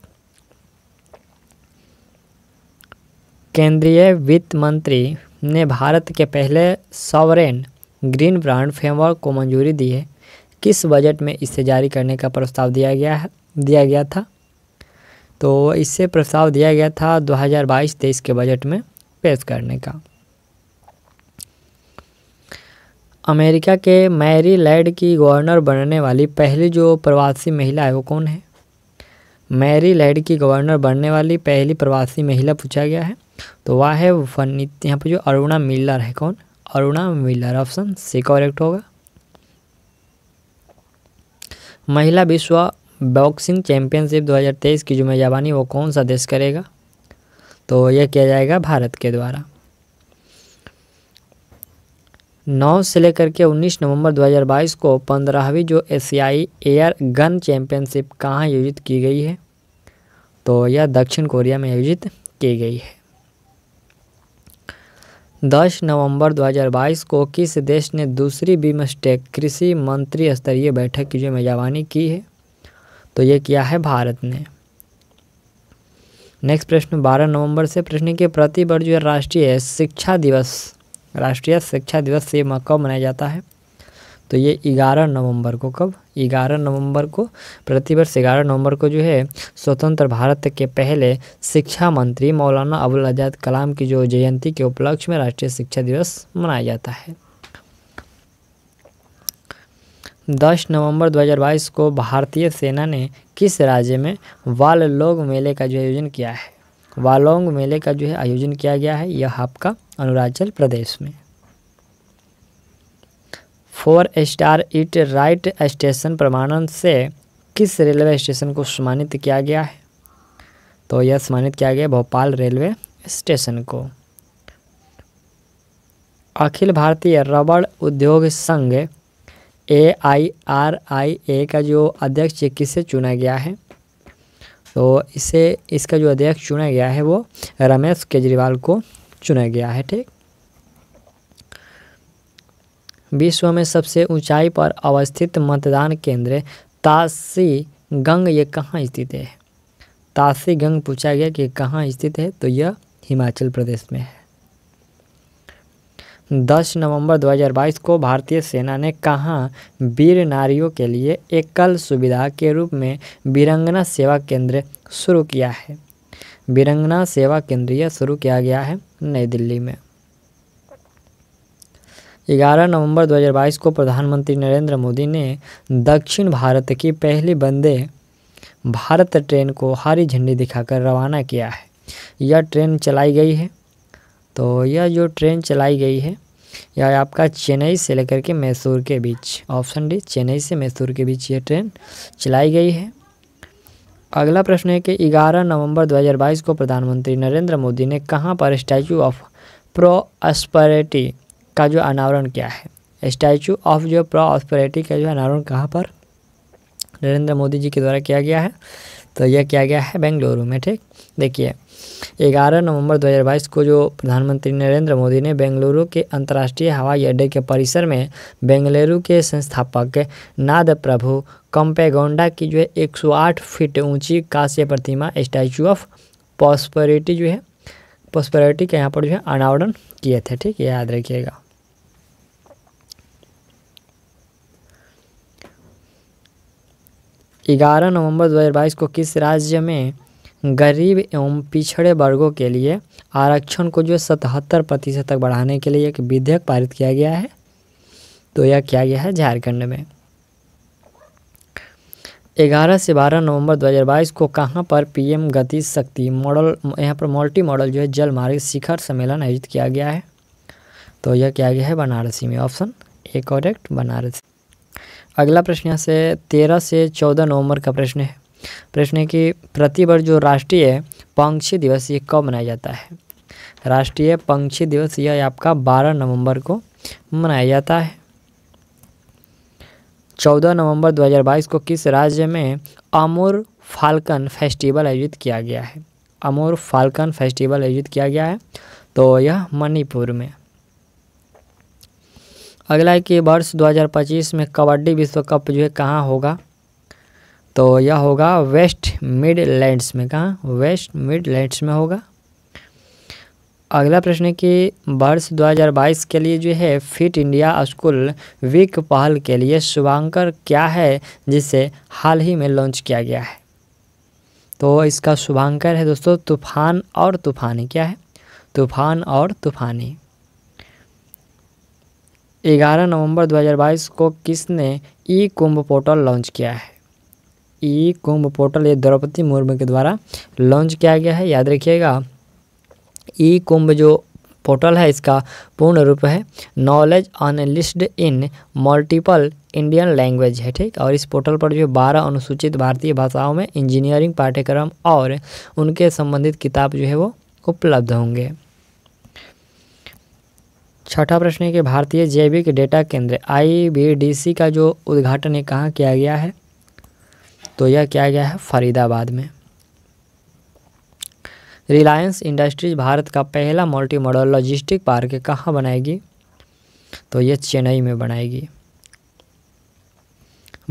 Speaker 1: केंद्रीय वित्त मंत्री ने भारत के पहले सॉवरेन ग्रीन ब्रांड फ्रेमवर्क को मंजूरी दी है किस बजट में इसे जारी करने का प्रस्ताव दिया गया है दिया गया था तो इससे प्रस्ताव दिया गया था 2022-23 के बजट में पेश करने का अमेरिका के मैरीलैंड की गवर्नर बनने वाली पहली जो प्रवासी महिला है वो कौन है मैरीलैंड की गवर्नर बनने वाली पहली प्रवासी महिला पूछा गया है तो वह है फनित यहाँ पर जो अरुणा मिलर है कौन Aruna Miller option C correct होगा महिला विश्व बॉक्सिंग चैंपियनशिप 2023 की जो मेज़बानी वो कौन सा देश करेगा तो यह किया जाएगा भारत के द्वारा 9 से लेकर के 19 नवंबर 2022 को पंद्रहवीं जो एशियाई एयर गन चैंपियनशिप कहाँ आयोजित की गई है तो यह दक्षिण कोरिया में आयोजित की गई है 10 नवंबर 2022 को किस देश ने दूसरी बीमस्टेक कृषि मंत्री स्तरीय बैठक की जो मेजबानी की है तो ये किया है भारत ने नेक्स्ट प्रश्न 12 नवंबर से प्रश्न के प्रति वर्ष जो है राष्ट्रीय शिक्षा दिवस राष्ट्रीय शिक्षा दिवस से कब मनाया जाता है तो ये 11 नवंबर को कब 11 नवंबर को प्रतिवर्ष 11 नवंबर को जो है स्वतंत्र भारत के पहले शिक्षा मंत्री मौलाना अबुल आज़ाद कलाम की जो जयंती के उपलक्ष्य में राष्ट्रीय शिक्षा दिवस मनाया जाता है दस नवंबर 2022 को भारतीय सेना ने किस राज्य में वालोंग मेले का जो आयोजन किया है वालोंग मेले का जो है आयोजन किया गया है यह आपका अरुणाचल प्रदेश में four star eat right station प्रमाणन से किस रेलवे स्टेशन को सम्मानित किया गया है तो यह सम्मानित किया गया भोपाल रेलवे स्टेशन को अखिल भारतीय रबड़ उद्योग संघ ए आई आर आई ए का जो अध्यक्ष किससे चुना गया है तो इसे इसका जो अध्यक्ष चुना गया है वो रमेश केजरीवाल को चुना गया है ठीक विश्व में सबसे ऊंचाई पर अवस्थित मतदान केंद्र तासी गंग ये कहाँ स्थित है तासी गंग पूछा गया कि कहाँ स्थित है तो यह हिमाचल प्रदेश में है 10 नवंबर 2022 को भारतीय सेना ने कहाँ वीर नारियों के लिए एकल सुविधा के रूप में वीरंगना सेवा केंद्र शुरू किया है वीरंगना सेवा केंद्र यह शुरू किया गया है नई दिल्ली में 11 नवंबर 2022 को प्रधानमंत्री नरेंद्र मोदी ने दक्षिण भारत की पहली बंदे भारत ट्रेन को हरी झंडी दिखाकर रवाना किया है यह ट्रेन चलाई गई है तो यह जो ट्रेन चलाई गई है यह आपका चेन्नई से लेकर के मैसूर के बीच ऑप्शन डी चेन्नई से मैसूर के बीच ये ट्रेन चलाई गई है अगला प्रश्न है कि 11 नवंबर 2022 को प्रधानमंत्री नरेंद्र मोदी ने कहाँ पर स्टैचू ऑफ प्रोस्परिटी का जो अनावरण किया है स्टैचू ऑफ जो प्रोस्परिटी का जो अनावरण कहाँ पर नरेंद्र मोदी जी के द्वारा किया गया है तो यह किया गया है बेंगलुरु में ठीक देखिए ग्यारह नवंबर 2022 को जो प्रधानमंत्री नरेंद्र मोदी ने बेंगलुरु के अंतर्राष्ट्रीय हवाई अड्डे के परिसर में बेंगलुरु के संस्थापक नाद प्रभु कम्पेगोंडा की जो है 108 फीट ऊंची कांस्य प्रतिमा स्टैचू ऑफ पॉस्परिटी जो है पॉस्परिटी के यहाँ पर जो है अनावरण किए थे ठीक है याद रखिएगा ग्यारह नवंबर 2022 को किस राज्य में गरीब एवं पिछड़े वर्गों के लिए आरक्षण को जो सतहत्तर प्रतिशत तक बढ़ाने के लिए एक विधेयक पारित किया गया है तो यह किया गया है झारखंड में ग्यारह से बारह नवंबर 2022 को कहाँ पर पीएम गति शक्ति मॉडल यहाँ पर मल्टी मॉडल जो है जल मार्ग शिखर सम्मेलन आयोजित किया गया है तो यह किया गया है बनारसी में ऑप्शन ए करेक्ट बनारसी अगला प्रश्न यहाँ से तेरह से चौदह नवंबर का प्रश्न है प्रश्न है कि प्रतिवर्ष जो राष्ट्रीय पंक्षी दिवस ये कब मनाया जाता है राष्ट्रीय पंक्षी दिवस यह आपका 12 नवंबर को मनाया जाता है 14 नवंबर 2022 को किस राज्य में अमूर फाल्कन फेस्टिवल आयोजित किया गया है अमूर फाल्कन फेस्टिवल आयोजित किया गया है तो यह मणिपुर में अगला है कि वर्ष 2025 में कबड्डी विश्व कप जो है कहाँ होगा तो यह होगा वेस्ट मिडलैंड्स में कहाँ वेस्ट मिडलैंड्स में होगा अगला प्रश्न है कि वर्ष 2022 के लिए जो है फिट इंडिया स्कूल वीक पहल के लिए शुभांकर क्या है जिसे हाल ही में लॉन्च किया गया है तो इसका शुभांकर है दोस्तों तूफान और तूफानी क्या है तूफान और तूफानी 11 नवंबर 2022 को किसने ई कुंभ पोर्टल लॉन्च किया है ई कुंभ पोर्टल ये द्रौपदी मुर्मू के द्वारा लॉन्च किया गया है याद रखिएगा ई कुंभ जो पोर्टल है इसका पूर्ण रूप है knowledge listed in multiple Indian language है ठीक और इस पोर्टल पर जो बारह अनुसूचित भारतीय भाषाओं में इंजीनियरिंग पाठ्यक्रम और उनके संबंधित किताब जो है वो उपलब्ध होंगे छठा प्रश्न है कि भारतीय जैविक डेटा केंद्र आईबीडीसी का जो उद्घाटन कहाँ किया गया है तो यह क्या गया है फरीदाबाद में रिलायंस इंडस्ट्रीज भारत का पहला मल्टी मॉडल लॉजिस्टिक पार्क कहाँ बनाएगी तो यह चेन्नई में बनाएगी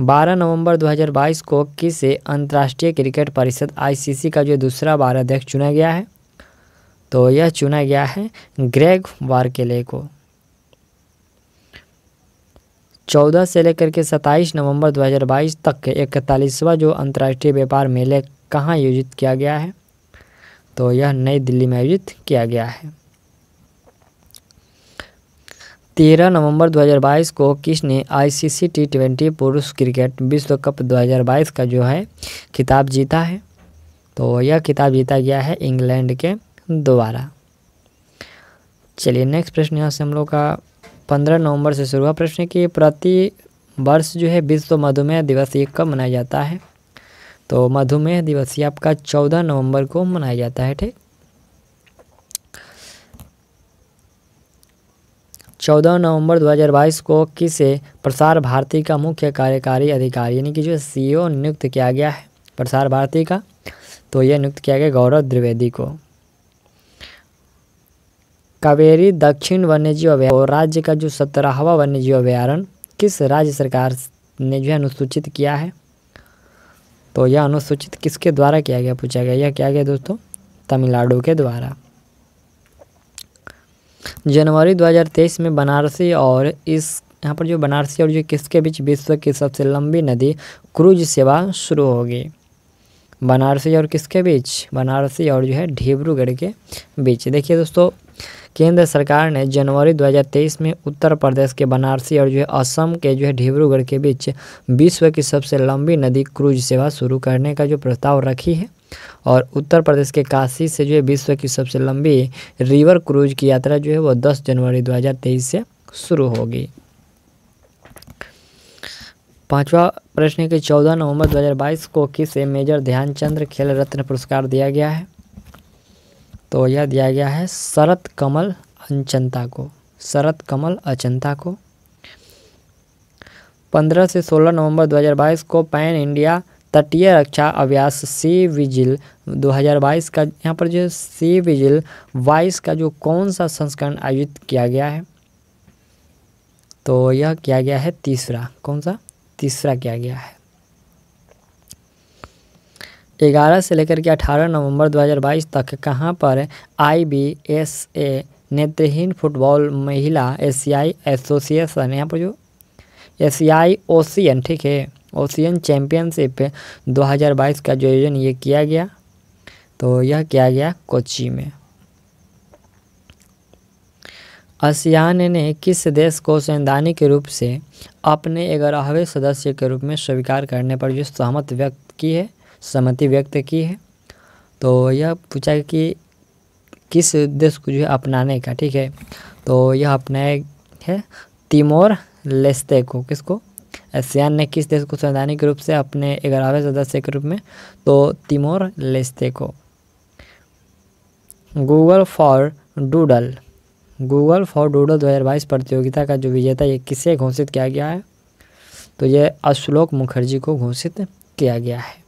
Speaker 1: 12 नवंबर 2022 को किसे अंतर्राष्ट्रीय क्रिकेट परिषद आईसीसी का जो दूसरा बार अध्यक्ष चुना गया है तो यह चुना गया है ग्रेग वारकेले को चौदह से लेकर के सत्ताईस नवंबर 2022 तक के इकतालीसवा जो अंतर्राष्ट्रीय व्यापार मेले कहाँ आयोजित किया गया है तो यह नई दिल्ली में आयोजित किया गया है तेरह नवंबर 2022 को किसने सी टी ट्वेंटी पुरुष क्रिकेट विश्व कप 2022 का जो है खिताब जीता है तो यह खिताब जीता गया है इंग्लैंड के द्वारा चलिए नेक्स्ट प्रश्न यहाँ से हम लोग का पंद्रह नवंबर से शुरू हुआ प्रश्न कि प्रति वर्ष जो है विश्व मधुमेह दिवस ये कब मनाया जाता है तो मधुमेह दिवस ये आपका चौदह नवंबर को मनाया जाता है ठीक चौदह नवंबर 2022 को किसे प्रसार भारती का मुख्य कार्यकारी अधिकारी यानी कि जो सीईओ e नियुक्त किया गया है प्रसार भारती का तो यह नियुक्त किया गया गौरव द्विवेदी को कावेरी दक्षिण वन्यजीव अभ्यारण्य और राज्य का जो सत्रहवा वन्यजीव अभ्यारण किस राज्य सरकार ने जो है अनुसूचित किया है तो यह अनुसूचित किसके द्वारा किया गया पूछा गया यह क्या गया दोस्तों तमिलनाडु के द्वारा जनवरी 2023 में बनारसी और इस यहाँ पर जो बनारसी और जो किसके बीच विश्व की सबसे लंबी नदी क्रूज सेवा शुरू होगी बनारसी और किसके बीच बनारसी और जो है ढीबरूगढ़ के बीच देखिए दोस्तों केंद्र सरकार ने जनवरी 2023 में उत्तर प्रदेश के बनारसी और जो है असम के जो है डिब्रूगढ़ के बीच विश्व की सबसे लंबी नदी क्रूज सेवा शुरू करने का जो प्रस्ताव रखी है और उत्तर प्रदेश के काशी से जो है विश्व की सबसे लंबी रिवर क्रूज की यात्रा जो है वो 10 जनवरी 2023 से शुरू होगी पांचवा प्रश्न कि 14 नवंबर 2022 को किसे मेजर ध्यानचंद्र खेल रत्न पुरस्कार दिया गया है तो यह दिया गया है शरत कमल अचंता को शरत कमल अचंता को 15 से 16 नवंबर 2022 को पैन इंडिया तटीय रक्षा अभ्यास सी विजिल 2022 का यहाँ पर जो सी विजिल बाईस का जो कौन सा संस्करण आयोजित किया गया है तो यह किया गया है तीसरा कौन सा तीसरा किया गया है ग्यारह से लेकर के अठारह नवंबर 2022 तक कहां पर ए नेत्रहीन फुटबॉल महिला एशियाई एसोसिएशन यहाँ पर जो एशियाई ओशियन ठीक है ओशियन चैम्पियनशिप 2022 का जो आयोजन ये किया गया तो यह किया गया कोची में आसियान ने किस देश को संवैधानिक रूप से अपने ग्यारहवें सदस्य के रूप में स्वीकार करने पर जो सहमत व्यक्त की है सहमति व्यक्त की है तो यह पूछा कि किस देश को जो है अपनाने का ठीक है तो यह अपनाया है तिमोर लेस्ते को किसको एशियान ने किस देश को संवैधानिक रूप से अपने ग्यारहवें सदस्य के रूप में तो तिमोर लेस्ते को Google for doodle Google for doodle 2022 प्रतियोगिता का जो विजेता ये किसे घोषित किया गया है तो ये अश्लोक मुखर्जी को घोषित किया गया है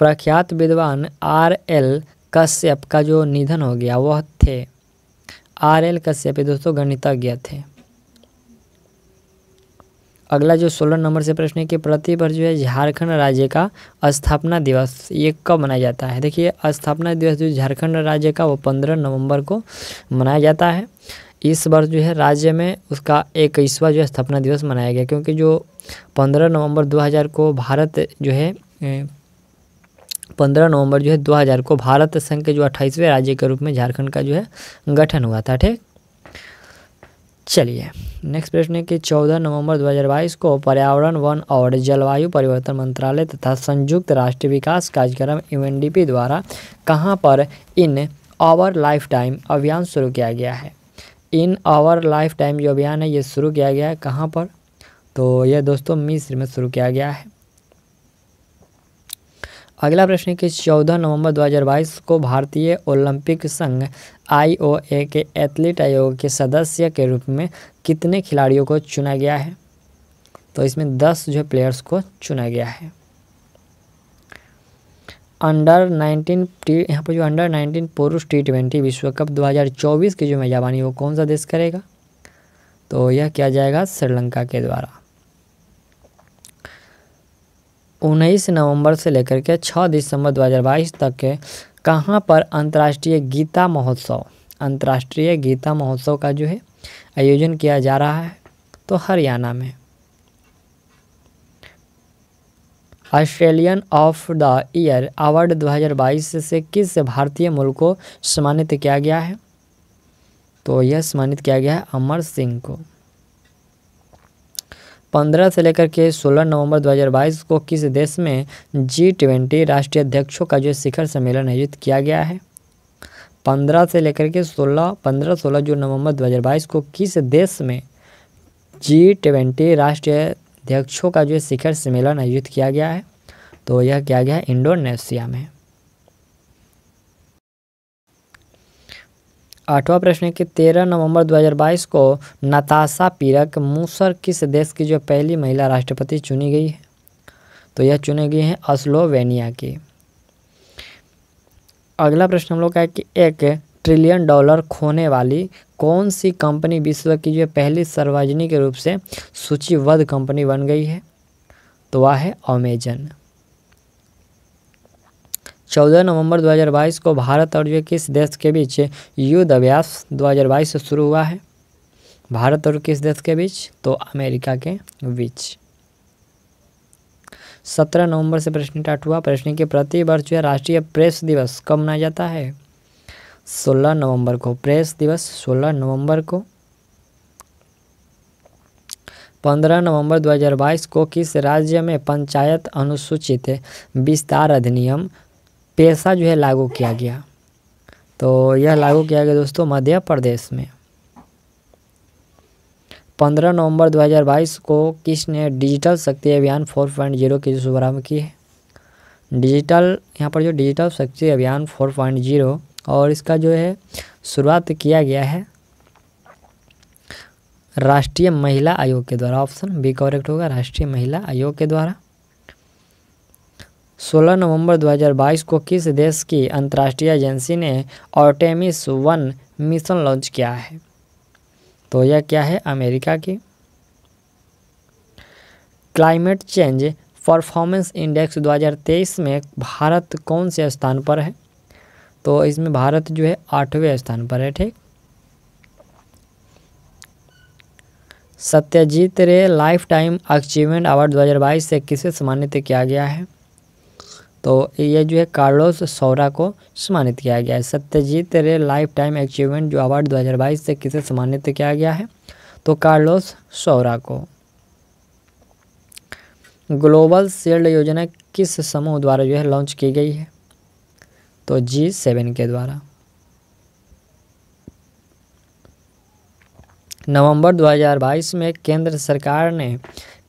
Speaker 1: प्रख्यात विद्वान आर एल कश्यप का जो निधन हो गया वह थे आर एल कश्यप दोस्तों गणितज्ञ थे अगला जो सोलह नंबर से प्रश्न है कि प्रति वर्ष जो है झारखंड राज्य का स्थापना दिवस ये कब मनाया जाता है देखिए स्थापना दिवस जो झारखंड राज्य का वो पंद्रह नवंबर को मनाया जाता है इस वर्ष जो है राज्य में उसका इक्कीसवा जो है स्थापना दिवस मनाया गया क्योंकि जो पंद्रह नवंबर 2000 को भारत जो है पंद्रह नवंबर जो है 2000 को भारत संघ के जो अट्ठाईसवें राज्य के रूप में झारखंड का जो है गठन हुआ था ठीक चलिए नेक्स्ट प्रश्न है कि 14 नवंबर 2022 को पर्यावरण वन और जलवायु परिवर्तन मंत्रालय तथा संयुक्त राष्ट्र विकास कार्यक्रम यू द्वारा कहाँ पर इन आवर लाइफ टाइम अभियान शुरू किया गया है इन आवर लाइफ टाइम जो अभियान है ये शुरू किया गया है कहाँ पर तो यह दोस्तों मिस्र में शुरू किया गया है अगला प्रश्न है कि चौदह नवंबर 2022 को भारतीय ओलंपिक संघ आईओए के एथलीट आयोग के सदस्य के रूप में कितने खिलाड़ियों को चुना गया है तो इसमें दस जो प्लेयर्स को चुना गया है अंडर 19 टी यहाँ पर जो अंडर 19 पुरुष टी ट्वेंटी विश्व कप 2024 की जो मेजबानी वो कौन सा देश करेगा तो यह किया जाएगा श्रीलंका के द्वारा उन्नीस नवंबर से लेकर के 6 दिसंबर 2022 तक के कहाँ पर अंतर्राष्ट्रीय गीता महोत्सव अंतर्राष्ट्रीय गीता महोत्सव का जो है आयोजन किया जा रहा है तो हरियाणा में Australian of the year award 2022 से किस भारतीय मूल को सम्मानित किया गया है तो यह सम्मानित किया गया है अमर सिंह को पंद्रह से लेकर के सोलह नवंबर 2022 को किस देश में जी ट्वेंटी राष्ट्रीय अध्यक्षों का जो शिखर सम्मेलन आयोजित किया गया है पंद्रह से लेकर के सोलह पंद्रह सोलह जो नवंबर 2022 को किस देश में जी ट्वेंटी राष्ट्रीय अध्यक्षों का जो शिखर सम्मेलन आयोजित किया गया है तो यह किया गया है इंडोनेशिया में आठवां प्रश्न है कि 13 नवंबर 2022 को नताशा पीरक मूसर किस देश की जो पहली महिला राष्ट्रपति चुनी गई है तो यह चुनी गई है अस्लोवेनिया की अगला प्रश्न हम लोग का है कि एक ट्रिलियन डॉलर खोने वाली कौन सी कंपनी विश्व की जो पहली सार्वजनिक रूप से सूचीबद्ध कंपनी बन गई है तो वह है अमेजन चौदह नवंबर 2022 को भारत और ये किस देश के बीच युद्ध अभ्यास 2022 से शुरू हुआ है भारत और किस देश के बीच तो अमेरिका के बीच सत्रह नवंबर से प्रश्न टाट हुआ प्रश्न के प्रति वर्ष जो राष्ट्रीय प्रेस दिवस कब मनाया जाता है सोलह नवंबर को प्रेस दिवस सोलह नवंबर को पंद्रह नवंबर 2022 को किस राज्य में पंचायत अनुसूचित विस्तार अधिनियम पैसा जो है लागू किया गया तो यह लागू किया गया दोस्तों मध्य प्रदेश में पंद्रह नवंबर 2022 को किसने डिजिटल शक्ति अभियान 4.0 की शुभारंभ की है डिजिटल यहाँ पर जो डिजिटल शक्ति अभियान 4.0 और इसका जो है शुरुआत किया गया है राष्ट्रीय महिला आयोग के द्वारा ऑप्शन बी करेक्ट होगा राष्ट्रीय महिला आयोग के द्वारा 16 नवंबर 2022 को किस देश की अंतर्राष्ट्रीय एजेंसी ने ऑर्टेमिस वन मिशन लॉन्च किया है तो यह क्या है अमेरिका की क्लाइमेट चेंज परफॉर्मेंस इंडेक्स 2023 में भारत कौन से स्थान पर है तो इसमें भारत जो है आठवें स्थान पर है ठीक Satyajit Ray lifetime achievement award 2022 से किसे सम्मानित किया गया है तो ये जो है कार्लोस सौरा को सम्मानित किया गया है Satyajit Ray lifetime achievement जो अवार्ड 2022 से किसे सम्मानित किया गया है तो कार्लोस सौरा को ग्लोबल सेल्ड योजना किस समूह द्वारा जो है लॉन्च की गई है तो जी सेवन के द्वारा नवंबर 2022 में केंद्र सरकार ने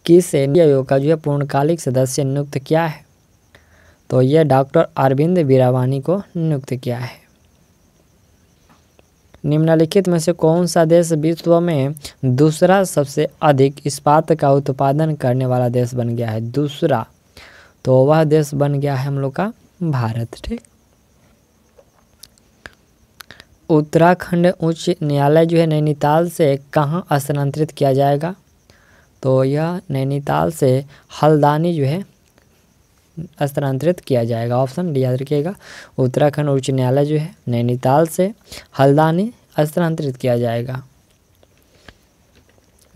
Speaker 1: किस इंडिया का जो है पूर्णकालिक सदस्य नियुक्त किया है तो यह डॉक्टर अरविंद बीरावानी को नियुक्त किया है निम्नलिखित में से कौन सा देश विश्व में दूसरा सबसे अधिक इस्पात का उत्पादन करने वाला देश बन गया है दूसरा तो वह देश बन गया है हम लोग का भारत ठीक उत्तराखंड उच्च न्यायालय जो है नैनीताल से कहाँ स्थानांतरित किया जाएगा तो यह नैनीताल से हल्दानी जो है स्थानांतरित किया जाएगा ऑप्शन डी याद रखिएगा उत्तराखंड उच्च न्यायालय जो है नैनीताल से हल्द्वानी स्थानांतरित किया जाएगा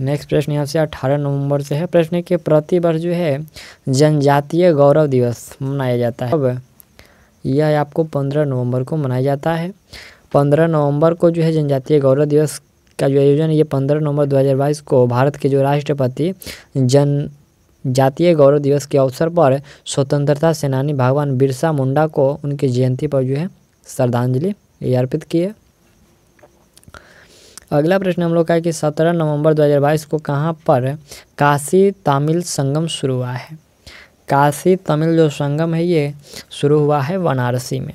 Speaker 1: नेक्स्ट प्रश्न यहाँ से अठारह नवंबर से है प्रश्न के प्रति वर्ष जो है जनजातीय गौरव दिवस मनाया जाता है अब यह आपको पंद्रह नवंबर को मनाया जाता है पंद्रह नवंबर को जो है जनजातीय गौरव दिवस का जो आयोजन ये पंद्रह नवंबर 2022 को भारत के जो राष्ट्रपति जन जातीय गौरव दिवस के अवसर पर स्वतंत्रता सेनानी भगवान बिरसा मुंडा को उनकी जयंती पर जो है श्रद्धांजलि अर्पित की है अगला प्रश्न हम लोग का है कि 17 नवंबर 2022 को कहाँ पर काशी तमिल संगम शुरू हुआ है काशी तमिल जो संगम है ये शुरू हुआ है वाराणसी में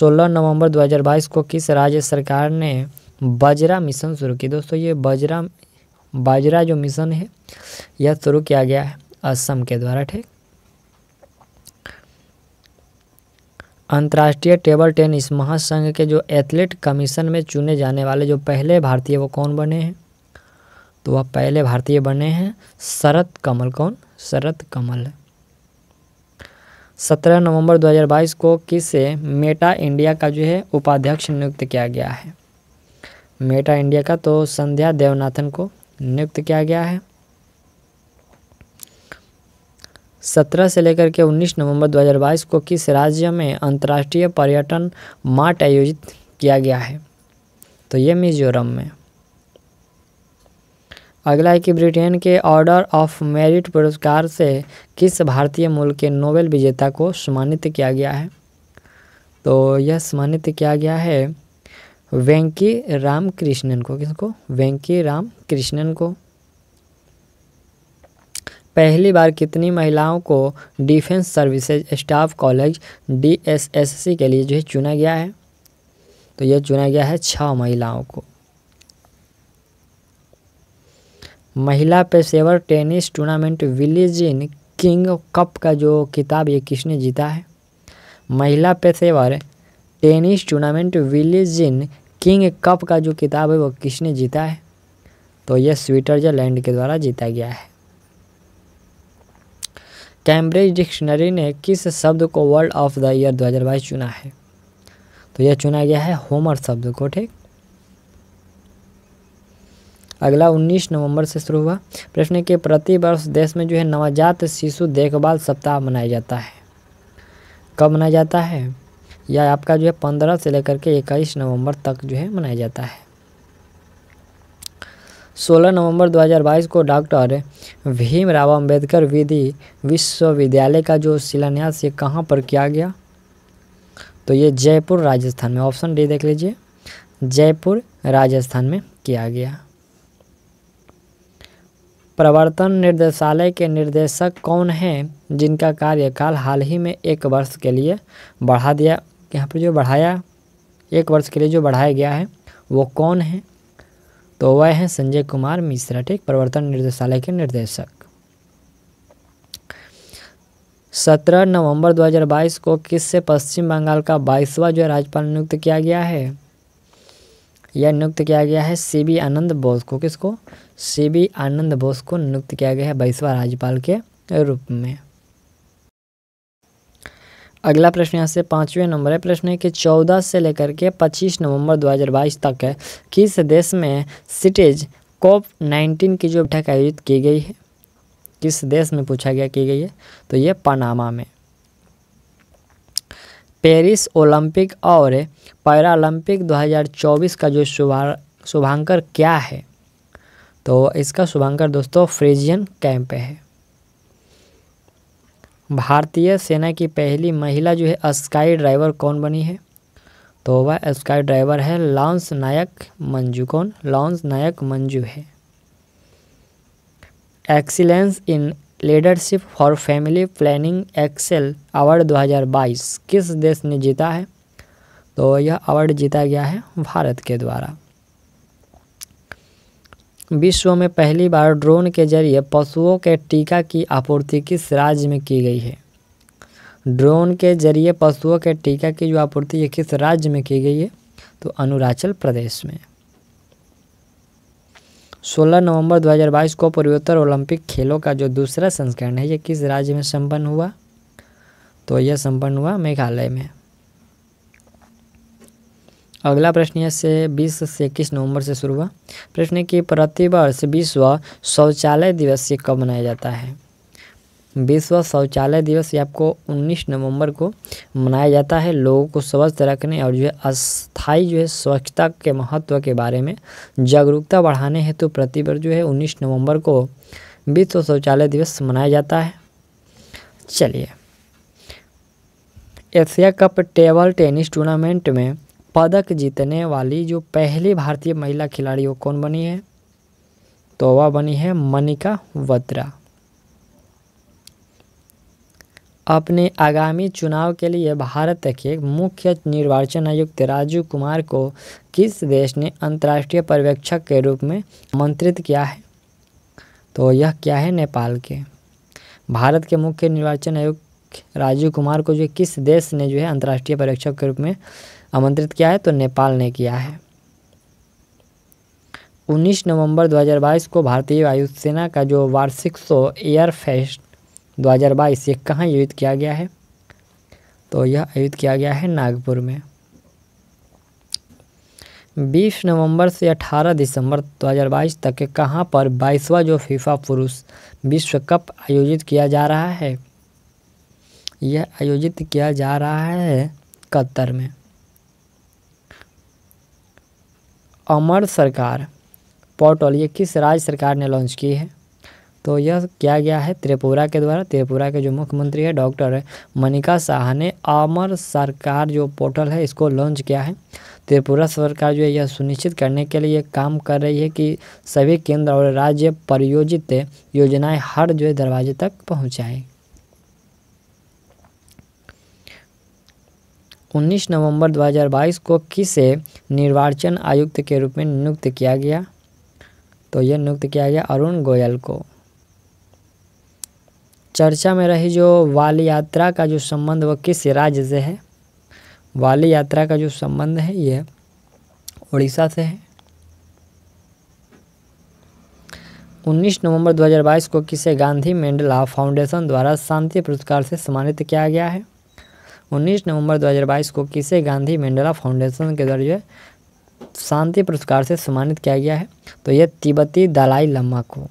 Speaker 1: 16 नवंबर 2022 को किस राज्य सरकार ने बजरा मिशन शुरू की दोस्तों ये बजरा बाजरा जो मिशन है यह शुरू किया गया है असम के द्वारा ठीक अंतर्राष्ट्रीय टेबल टेनिस महासंघ के जो एथलीट कमीशन में चुने जाने वाले जो पहले भारतीय वो कौन बने हैं तो वह पहले भारतीय बने हैं शरत कमल कौन शरत कमल सत्रह नवंबर 2022 को किसे मेटा इंडिया का जो है उपाध्यक्ष नियुक्त किया गया है मेटा इंडिया का तो संध्या देवनाथन को नियुक्त किया गया है सत्रह से लेकर के उन्नीस नवंबर 2022 को किस राज्य में अंतर्राष्ट्रीय पर्यटन मार्ट आयोजित किया गया है तो ये मिजोरम में अगला है कि ब्रिटेन के ऑर्डर ऑफ मेरिट पुरस्कार से किस भारतीय मूल के नोबेल विजेता को सम्मानित किया गया है तो यह सम्मानित किया गया है वेंकी राम कृष्णन को किसको वेंकी राम कृष्णन को पहली बार कितनी महिलाओं को defence services staff college DSSC के लिए जो है चुना गया है तो यह चुना गया है छह महिलाओं को महिला पेशेवर tennis tournament in king cup का जो किताब ये किसने जीता है महिला पेशेवर tennis tournament in king cup का जो किताब है वो किसने जीता है तो यह स्विट्जरलैंड के द्वारा जीता गया है कैम्ब्रिज डिक्शनरी ने किस शब्द को वर्ल्ड ऑफ द ईयर 2022 चुना है तो यह चुना गया है होमर शब्द को ठीक अगला 19 नवंबर से शुरू हुआ प्रश्न के प्रति वर्ष देश में जो है नवजात शिशु देखभाल सप्ताह मनाया जाता है कब मनाया जाता है या आपका जो है पंद्रह से लेकर के इक्कीस नवंबर तक जो है मनाया जाता है सोलह नवंबर 2022 को डॉक्टर भीमराव अंबेडकर विधि विश्वविद्यालय का जो शिलान्यास ये कहाँ पर किया गया तो ये जयपुर राजस्थान में ऑप्शन डी देख लीजिए जयपुर राजस्थान में किया गया प्रवर्तन निर्देशालय के निर्देशक कौन हैं जिनका कार्यकाल हाल ही में एक वर्ष के लिए बढ़ा दिया यहाँ पर जो बढ़ाया एक वर्ष के लिए जो बढ़ाया गया है वो कौन है तो वह हैं संजय कुमार मिश्रा ठीक प्रवर्तन निर्देशालय के निर्देशक सत्रह नवंबर 2022 को किस से पश्चिम बंगाल का बाईसवा जो राज्यपाल नियुक्त किया गया है यह नियुक्त किया गया है सी बी आनंद बोस को किसको सी बी आनंद बोस को नियुक्त किया गया है बाईसवा राज्यपाल के रूप में अगला प्रश्न यहाँ से पाँचवें नंबर है प्रश्न है कि चौदह से लेकर के पच्चीस नवंबर 2022 तक है किस देश में सिटेज कोप नाइनटीन की जो बैठक आयोजित की गई है किस देश में पूछा गया की गई है तो ये पनामा में पेरिस ओलंपिक और पैरालंपिक 2024 का जो शुभा शुभांकर क्या है तो इसका शुभांकर दोस्तों फ्रीजियन कैंप है भारतीय सेना की पहली महिला जो है स्काई ड्राइवर कौन बनी है तो वह स्काई ड्राइवर है लॉन्स नायक मंजू कौन लॉन्स नायक मंजू है excellence in leadership for family planning excel award 2022 किस देश ने जीता है तो यह अवार्ड जीता गया है भारत के द्वारा विश्व में पहली बार ड्रोन के जरिए पशुओं के टीका की आपूर्ति किस राज्य में की गई है ड्रोन के जरिए पशुओं के टीका की जो आपूर्ति है किस राज्य में की गई है तो अरुणाचल प्रदेश में 16 नवंबर 2022 को पूर्वोत्तर ओलंपिक खेलों का जो दूसरा संस्करण है ये किस राज्य में संपन्न हुआ तो यह संपन्न हुआ मेघालय में अगला प्रश्न है से बीस से इक्कीस नवंबर से शुरू हुआ प्रश्न है कि प्रतिवर्ष विश्व शौचालय दिवस ये कब मनाया जाता है विश्व शौचालय दिवस ये आपको 19 नवंबर को मनाया जाता है लोगों को स्वस्थ रखने और जो है अस्थाई जो है स्वच्छता के महत्व के बारे में जागरूकता बढ़ाने हेतु तो प्रतिवर्ष जो है 19 नवंबर को विश्व शौचालय दिवस मनाया जाता है चलिए Asia cup table tennis tournament में पदक जीतने वाली जो पहली भारतीय महिला खिलाड़ी वो कौन बनी है तो वह बनी है मनिका वत्रा अपने आगामी चुनाव के लिए भारत के मुख्य निर्वाचन आयुक्त राजीव कुमार को किस देश ने अंतर्राष्ट्रीय पर्यवेक्षक के रूप में आमंत्रित किया है तो यह क्या है नेपाल के भारत के मुख्य निर्वाचन आयुक्त राजीव कुमार को जो किस देश ने जो है अंतर्राष्ट्रीय पर्यवेक्षक के रूप में आमंत्रित किया है तो नेपाल ने किया है 19 नवंबर 2022 को भारतीय वायुसेना का जो वार्षिक शो एयर फेस्ट 2022 ये कहाँ आयोजित किया गया है तो यह आयोजित किया गया है नागपुर में 20 नवंबर से 18 दिसंबर 2022 तक के कहाँ पर बाईसवा जो फीफा पुरुष विश्व कप आयोजित किया जा रहा है यह आयोजित किया जा रहा है कतर में अमर सरकार पोर्टल ये किस राज्य सरकार ने लॉन्च की है तो यह किया गया है त्रिपुरा के द्वारा त्रिपुरा के जो मुख्यमंत्री है डॉक्टर मनिका साहा ने अमर सरकार जो पोर्टल है इसको लॉन्च किया है त्रिपुरा सरकार जो है यह सुनिश्चित करने के लिए काम कर रही है कि सभी केंद्र और राज्य प्रायोजित योजनाएं हर जो है दरवाजे तक पहुँचाएँ 19 नवंबर 2022 को किसे निर्वाचन आयुक्त के रूप में नियुक्त किया गया तो यह नियुक्त किया गया अरुण गोयल को चर्चा में रही जो वाली यात्रा का जो संबंध वह किस राज्य से है वाली यात्रा का जो संबंध है यह उड़ीसा से है 19 नवंबर 2022 को किसे गांधी मेंडला फाउंडेशन द्वारा शांति पुरस्कार से सम्मानित किया गया है 19 नवंबर 2022 को किसे गांधी मंडला फाउंडेशन के द्वारा जो है शांति पुरस्कार से सम्मानित किया गया है तो यह तिब्बती दलाई लम्मा को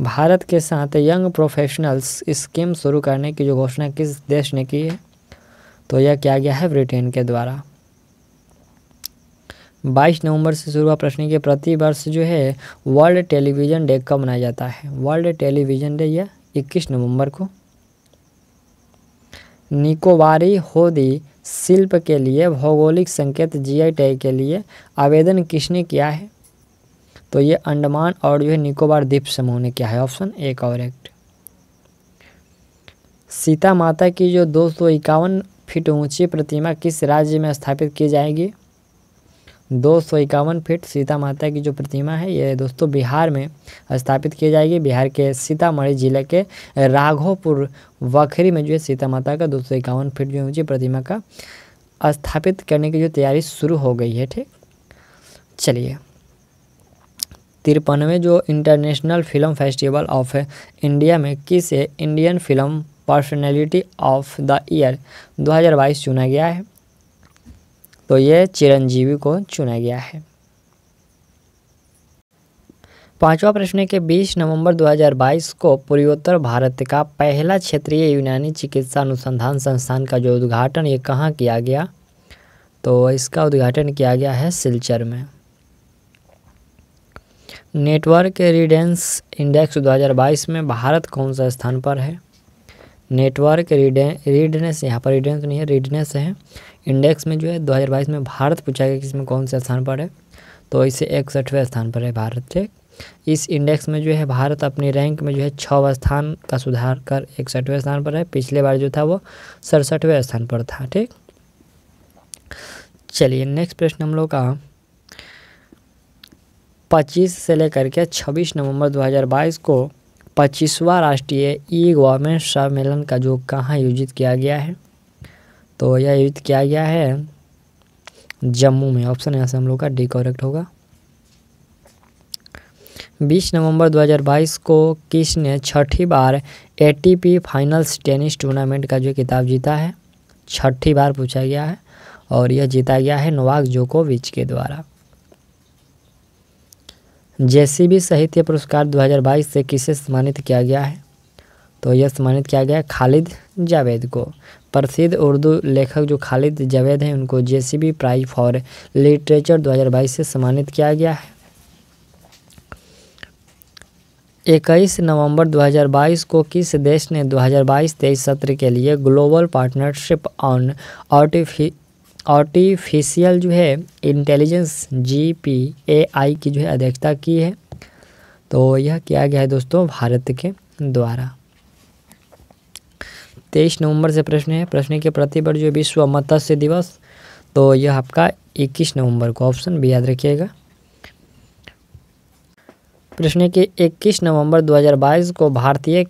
Speaker 1: भारत के साथ यंग प्रोफेशनल्स स्कीम शुरू करने की जो घोषणा किस देश ने की है तो यह किया गया है ब्रिटेन के द्वारा 22 नवंबर से शुरू हुआ प्रश्न के प्रति वर्ष जो है वर्ल्ड टेलीविज़न डे कब मनाया जाता है वर्ल्ड टेलीविज़न डे यह 21 नवंबर को निकोबारी होदी शिल्प के लिए भौगोलिक संकेत आई टैग के लिए आवेदन किसने किया है तो ये अंडमान और जो है निकोबार द्वीप समूह ने किया है ऑप्शन ए करेक्ट सीता माता की जो दो सौ इक्यावन फीट ऊंची प्रतिमा किस राज्य में स्थापित की जाएगी दो सौ इक्यावन फीट सीता माता की जो प्रतिमा है ये दोस्तों बिहार में स्थापित की जाएगी बिहार के सीतामढ़ी जिले के राघोपुर वखरी में जो है सीता माता का दो सौ इक्यावन फिट जो है प्रतिमा का स्थापित करने की जो तैयारी शुरू हो गई है ठीक चलिए तिरपनवे जो international film festival of India में किसे Indian film personality of the year दो चुना गया है तो ये चिरंजीवी को चुना गया है पांचवा प्रश्न है कि 20 नवंबर 2022 को पूर्वोत्तर भारत का पहला क्षेत्रीय यूनानी चिकित्सा अनुसंधान संस्थान का जो उद्घाटन ये कहाँ किया गया तो इसका उद्घाटन किया गया है सिलचर में नेटवर्क रिडेंस इंडेक्स 2022 में भारत कौन सा स्थान पर है नेटवर्क रीडें रीडनेस यहाँ पर रीडनेस तो नहीं है रीडनेस है इंडेक्स में जो है 2022 में भारत पूछा गया कि इसमें कौन से स्थान पर है तो इसे इकसठवें स्थान पर है भारत ठीक इस इंडेक्स में जो है भारत अपनी रैंक में जो है छ स्थान का सुधार कर इकसठवें स्थान पर है पिछले बार जो था वो सड़सठवें स्थान पर था ठीक चलिए नेक्स्ट प्रश्न हम लोग का पच्चीस से लेकर के छब्बीस नवंबर 2022 को पच्चीसवा राष्ट्रीय ई गवर्नमेंट सम्मेलन का जो कहाँ आयोजित किया गया है तो यह आयोजित किया गया है जम्मू में ऑप्शन यहाँ से हम लोग का डी करेक्ट होगा 20 नवंबर 2022 को किस ने छठी बार एटीपी फाइनल्स टेनिस टूर्नामेंट का जो किताब जीता है छठी बार पूछा गया है और यह जीता गया है नोवाक जोकोविच के द्वारा भी साहित्य पुरस्कार 2022 से किसे सम्मानित किया गया है तो यह सम्मानित किया गया खालिद जावेद को प्रसिद्ध उर्दू लेखक जो खालिद जावेद हैं उनको जेसीबी प्राइज फॉर लिटरेचर 2022 से सम्मानित किया गया है इक्कीस नवंबर 2022 को किस देश ने 2022-23 सत्र के लिए ग्लोबल पार्टनरशिप ऑन आर्टिफि आर्टिफिशियल जो है इंटेलिजेंस जी पी ए आई की जो है अध्यक्षता की है तो यह किया गया है दोस्तों भारत के द्वारा तेईस नवंबर से प्रश्न है प्रश्न के पर जो विश्व मत्स्य दिवस तो यह आपका इक्कीस नवंबर को ऑप्शन भी याद रखिएगा प्रश्न के इक्कीस नवंबर 2022 को भारतीय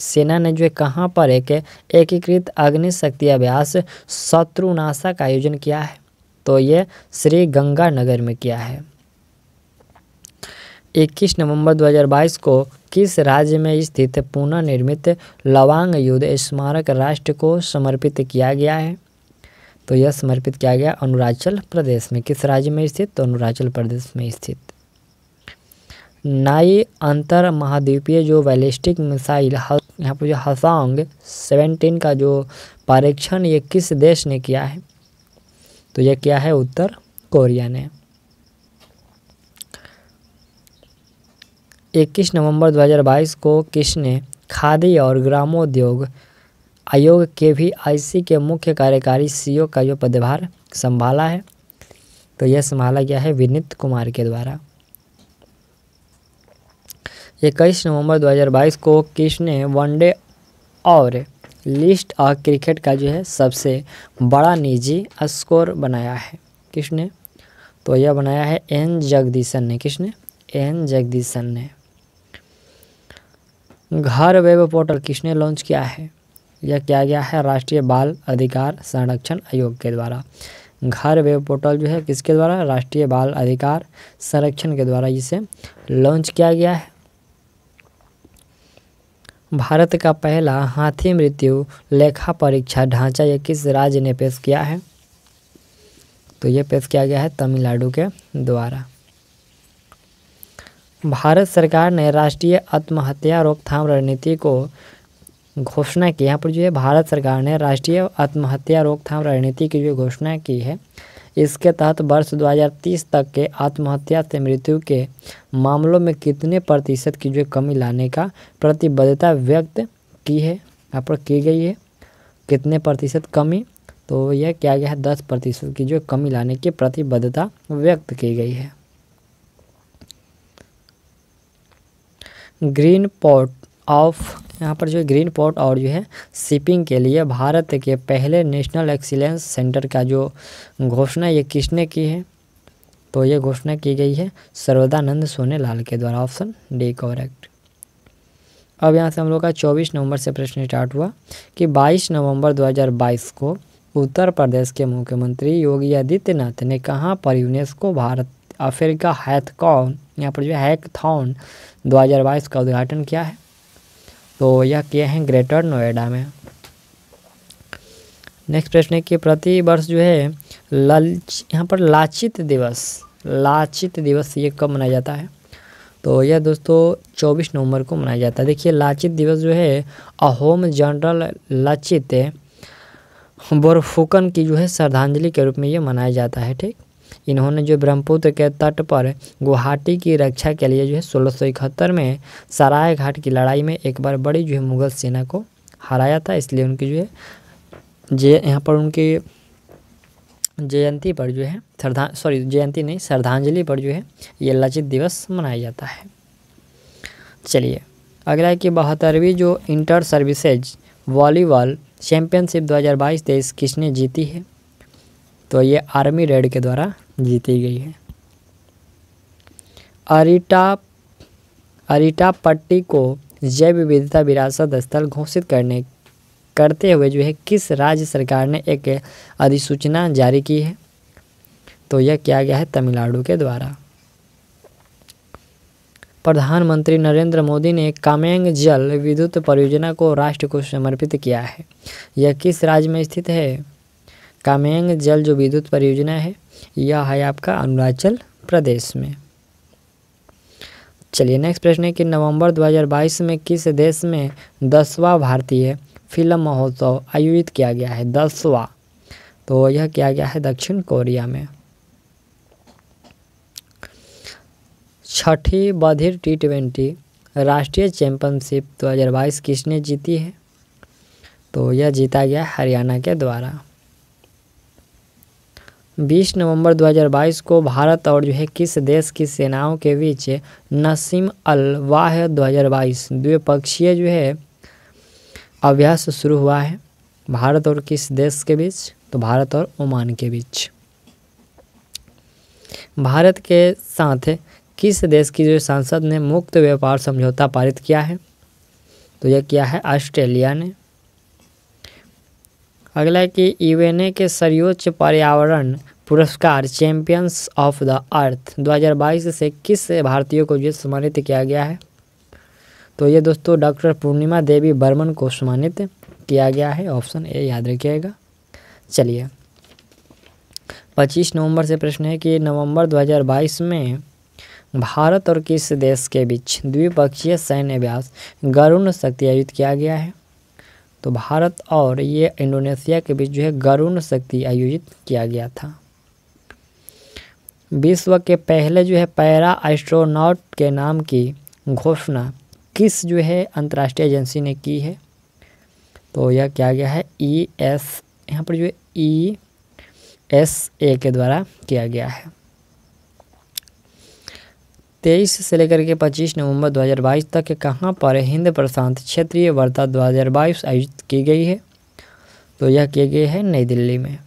Speaker 1: सेना ने जो है कहाँ पर एक एकीकृत अग्निशक्ति अभ्यास शत्रुनाशा का आयोजन किया है तो ये श्री गंगानगर में किया है 21 नवंबर 2022 को किस राज्य में स्थित पुनर्निर्मित लवांग युद्ध स्मारक राष्ट्र को समर्पित किया गया है तो यह समर्पित किया गया अरुणाचल प्रदेश में किस राज्य में स्थित तो अरुणाचल प्रदेश में स्थित नाई अंतर महाद्वीपीय जो बैलिस्टिक मिसाइल यहाँ पर जो हसांग सेवेंटीन का जो परीक्षण ये किस देश ने किया है तो ये क्या है उत्तर कोरिया ने इक्कीस नवंबर 2022 को किसने खादी और ग्रामोद्योग आयोग के भी आईसी के मुख्य कार्यकारी सीईओ का जो पदभार संभाला है तो यह संभाला गया है विनीत कुमार के द्वारा इक्कीस नवंबर 2022 को किसने ने वनडे और लिस्ट ऑफ क्रिकेट का जो है सबसे बड़ा निजी स्कोर बनाया है किसने तो यह बनाया है एन जगदीशन ने किसने एन जगदीशन ने घर वेब पोर्टल किसने लॉन्च किया है यह किया गया है राष्ट्रीय बाल अधिकार संरक्षण आयोग के द्वारा घर वेब पोर्टल जो है किसके द्वारा राष्ट्रीय बाल अधिकार संरक्षण के द्वारा इसे लॉन्च किया गया है भारत का पहला हाथी मृत्यु लेखा परीक्षा ढांचा यह किस राज्य ने पेश किया है तो ये पेश किया गया है तमिलनाडु के द्वारा भारत सरकार ने राष्ट्रीय आत्महत्या रोकथाम रणनीति को घोषणा की यहाँ पर जो है भारत सरकार ने राष्ट्रीय आत्महत्या रोकथाम रणनीति की जो घोषणा की है इसके तहत वर्ष 2030 तक के आत्महत्या से मृत्यु के मामलों में कितने प्रतिशत की जो कमी लाने का प्रतिबद्धता व्यक्त की है यहाँ पर की गई है कितने प्रतिशत कमी तो यह क्या गया है दस प्रतिशत की जो कमी लाने की प्रतिबद्धता व्यक्त की गई है ग्रीन पॉट ऑफ यहाँ पर जो है ग्रीन पोर्ट और जो है शिपिंग के लिए भारत के पहले नेशनल एक्सीलेंस सेंटर का जो घोषणा ये किसने की है तो ये घोषणा की गई है सर्वदानंद सोनेलाल के द्वारा ऑप्शन डी कॉरेक्ट अब यहाँ से हम लोग का 24 नवंबर से प्रश्न स्टार्ट हुआ कि 22 नवंबर 2022 को उत्तर प्रदेश के मुख्यमंत्री योगी आदित्यनाथ ने कहाँ पर यूनेस्को भारत अफ्रीका हैथकॉन यहाँ पर जो है हैकथॉन 2022 का उद्घाटन किया है तो यह किए हैं ग्रेटर नोएडा में नेक्स्ट प्रश्न है कि प्रति वर्ष जो है लालच यहाँ पर लाचित दिवस लाचित दिवस ये कब मनाया जाता है तो यह दोस्तों 24 नवंबर को मनाया जाता है देखिए लाचित दिवस जो है अहोम जनरल लाचित बोरफुकन की जो है श्रद्धांजलि के रूप में ये मनाया जाता है ठीक इन्होंने जो ब्रह्मपुत्र के तट पर गुवाहाटी की रक्षा के लिए जो है सोलह में सराय घाट की लड़ाई में एक बार बड़ी जो है मुगल सेना को हराया था इसलिए उनकी जो है जे यहाँ पर उनकी जयंती पर जो है श्रद्धा सॉरी जयंती नहीं श्रद्धांजलि पर जो है ये लचित दिवस मनाया जाता है चलिए अगला है कि बहत्तरवीं जो इंटर सर्विसेज वॉलीबॉल चैंपियनशिप 2022 हज़ार तेईस किसने जीती है तो ये आर्मी रेड के द्वारा जीती गई है अरिटा अरिटा पट्टी को जैव विविधता विरासत स्थल घोषित करने करते हुए जो है किस राज्य सरकार ने एक अधिसूचना जारी की है तो यह किया गया है तमिलनाडु के द्वारा प्रधानमंत्री नरेंद्र मोदी ने कामेंग जल विद्युत परियोजना को राष्ट्र को समर्पित किया है यह किस राज्य में स्थित है कामेंग जल जो विद्युत परियोजना है यह है आपका अरुणाचल प्रदेश में चलिए नेक्स्ट प्रश्न है कि नवंबर 2022 में किस देश में दसवा भारतीय फिल्म महोत्सव आयोजित किया गया है दसवा तो यह किया गया है दक्षिण कोरिया में छठी बधिर टी ट्वेंटी राष्ट्रीय चैंपियनशिप 2022 किसने जीती है तो यह जीता गया हरियाणा के द्वारा 20 नवंबर 2022 को भारत और जो है किस देश की सेनाओं के बीच नसीम अल वाह 2022 द्विपक्षीय जो है अभ्यास शुरू हुआ है भारत और किस देश के बीच तो भारत और ओमान के बीच भारत के साथ किस देश की जो सांसद ने मुक्त व्यापार समझौता पारित किया है तो यह किया है ऑस्ट्रेलिया ने अगला कि यूएनए के सर्वोच्च पर्यावरण पुरस्कार चैंपियंस ऑफ द अर्थ 2022 से किस भारतीयों को ये सम्मानित किया गया है तो ये दोस्तों डॉक्टर पूर्णिमा देवी बर्मन को सम्मानित किया गया है ऑप्शन ए याद रखिएगा चलिए 25 नवंबर से प्रश्न है कि नवंबर 2022 में भारत और किस देश के बीच द्विपक्षीय सैन्य अभ्यास गरुण शक्ति आयोजित किया गया है तो भारत और ये इंडोनेशिया के बीच जो है गरुण शक्ति आयोजित किया गया था विश्व के पहले जो है पैरा एस्ट्रोनॉट के नाम की घोषणा किस जो है अंतर्राष्ट्रीय एजेंसी ने की है तो यह क्या गया है ई e एस यहाँ पर जो है ई एस ए के द्वारा किया गया है तेईस से लेकर के पच्चीस नवंबर 2022 तक कहाँ पर हिंद प्रशांत क्षेत्रीय वार्ता 2022 आयोजित की गई है तो यह किए गए है नई दिल्ली में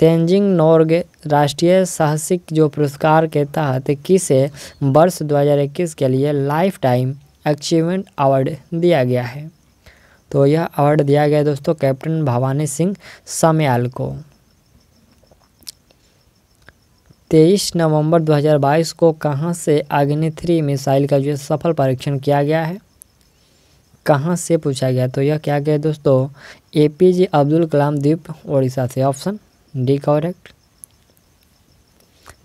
Speaker 1: तेंजिंग नोर्गे राष्ट्रीय साहसिक जो पुरस्कार के तहत किसे वर्ष 2021 के लिए लाइफ टाइम अचीवमेंट अवार्ड दिया गया है तो यह अवार्ड दिया गया दोस्तों कैप्टन भवानी सिंह समयाल को तेईस नवंबर 2022 को कहाँ से अग्नि थ्री मिसाइल का जो सफल परीक्षण किया गया है कहाँ से पूछा गया तो यह क्या गया दोस्तों ए पी जे अब्दुल कलाम द्वीप ओडिशा से ऑप्शन डी कॉरेक्ट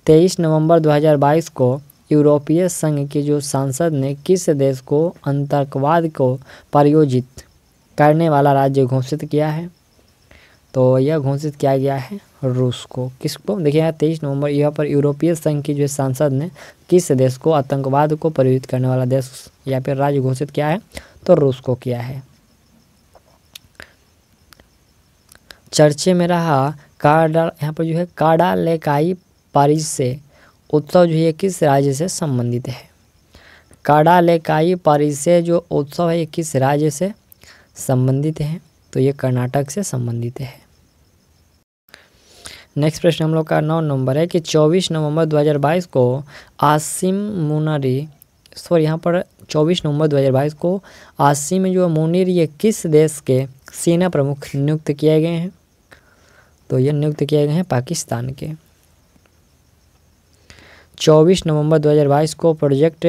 Speaker 1: तेईस नवंबर 2022 को यूरोपीय संघ के जो सांसद ने किस देश को आतंकवाद को परियोजित करने वाला राज्य घोषित किया है तो यह घोषित किया गया है रूस को किसको देखिए यहाँ तेईस नवंबर यहाँ पर यूरोपीय संघ की जो सांसद ने किस देश को आतंकवाद को परियोजित करने वाला देश या फिर राज्य घोषित किया है तो रूस को किया है चर्चे में रहा काडा यहाँ पर जो है काडा लेकाई पारिस से उत्सव जो है किस राज्य से संबंधित है काडा लेकाई पारिस से जो उत्सव है ये किस राज्य से संबंधित है तो ये कर्नाटक से संबंधित है नेक्स्ट प्रश्न हम लोग का नौ नंबर है कि 24 नवंबर 2022 को आसिम मुनरी सॉरी यहाँ पर 24 नवंबर 2022 को आसिम जो मुनिर ये किस देश के सेना प्रमुख नियुक्त किए गए हैं तो ये नियुक्त किए गए हैं पाकिस्तान के 24 नवंबर 2022 को प्रोजेक्ट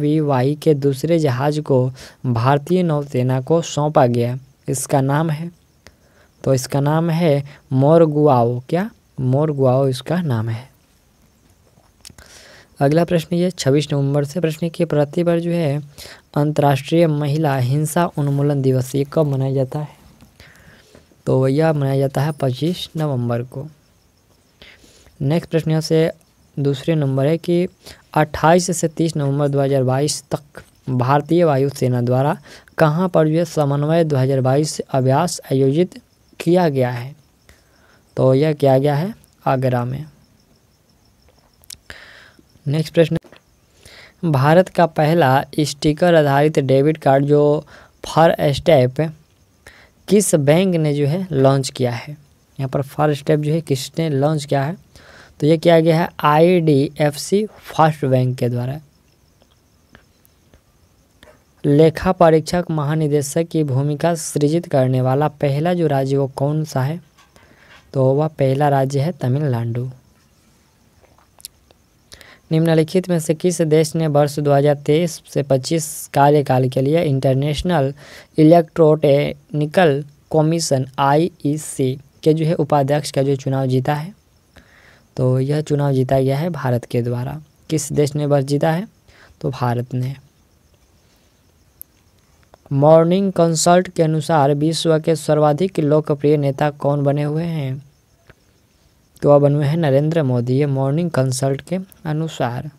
Speaker 1: वी वाई के दूसरे जहाज को भारतीय नौसेना को सौंपा गया इसका नाम है तो इसका नाम है मोरगुआओ क्या मोरगुआओ इसका नाम है अगला प्रश्न ये 26 नवंबर से प्रश्न के प्रति पर जो है अंतर्राष्ट्रीय महिला हिंसा उन्मूलन दिवस ये कब मनाया जाता है तो यह मनाया जाता है पच्चीस नवंबर को नेक्स्ट प्रश्न यहाँ से दूसरे नंबर है कि अट्ठाईस से तीस नवंबर 2022 तक भारतीय वायुसेना द्वारा कहाँ पर जो है समन्वय 2022 अभ्यास आयोजित किया गया है तो यह किया गया है आगरा में नेक्स्ट प्रश्न भारत का पहला स्टिकर आधारित डेबिट कार्ड जो फर स्टेप किस बैंक ने जो है लॉन्च किया है यहाँ पर फर्स्ट स्टेप जो है किसने लॉन्च किया है तो ये किया गया है आईडीएफसी फर्स्ट बैंक के द्वारा लेखा परीक्षक महानिदेशक की भूमिका सृजित करने वाला पहला जो राज्य वो कौन सा है तो वह पहला राज्य है तमिलनाडु निम्नलिखित में से किस देश ने वर्ष 2023 से 25 कार्यकाल के लिए international electrotechnical commission IEC e के जो है उपाध्यक्ष का जो चुनाव जीता है तो यह चुनाव जीता गया है भारत के द्वारा किस देश ने वर्ष जीता है तो भारत ने मॉर्निंग कंसल्ट के अनुसार विश्व के सर्वाधिक लोकप्रिय नेता कौन बने हुए हैं तो अब बनवे हैं नरेंद्र मोदी मॉर्निंग कंसल्ट के अनुसार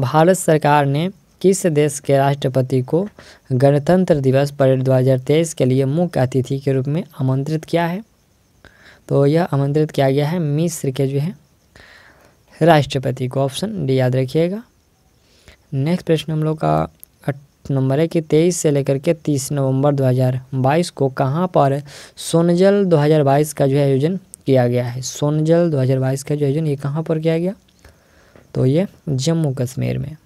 Speaker 1: भारत सरकार ने किस देश के राष्ट्रपति को गणतंत्र दिवस परेड तेईस के लिए मुख्य अतिथि के रूप में आमंत्रित किया है तो यह आमंत्रित किया गया है मिस्र के जो है राष्ट्रपति को ऑप्शन डी याद रखिएगा नेक्स्ट प्रश्न हम लोग का नंबर है कि तेईस से लेकर के तीस नवंबर 2022 को कहाँ पर सोनजल 2022 का जो है आयोजन किया गया है सोनजल 2022 का जो आयोजन ये कहाँ पर किया गया तो ये जम्मू कश्मीर में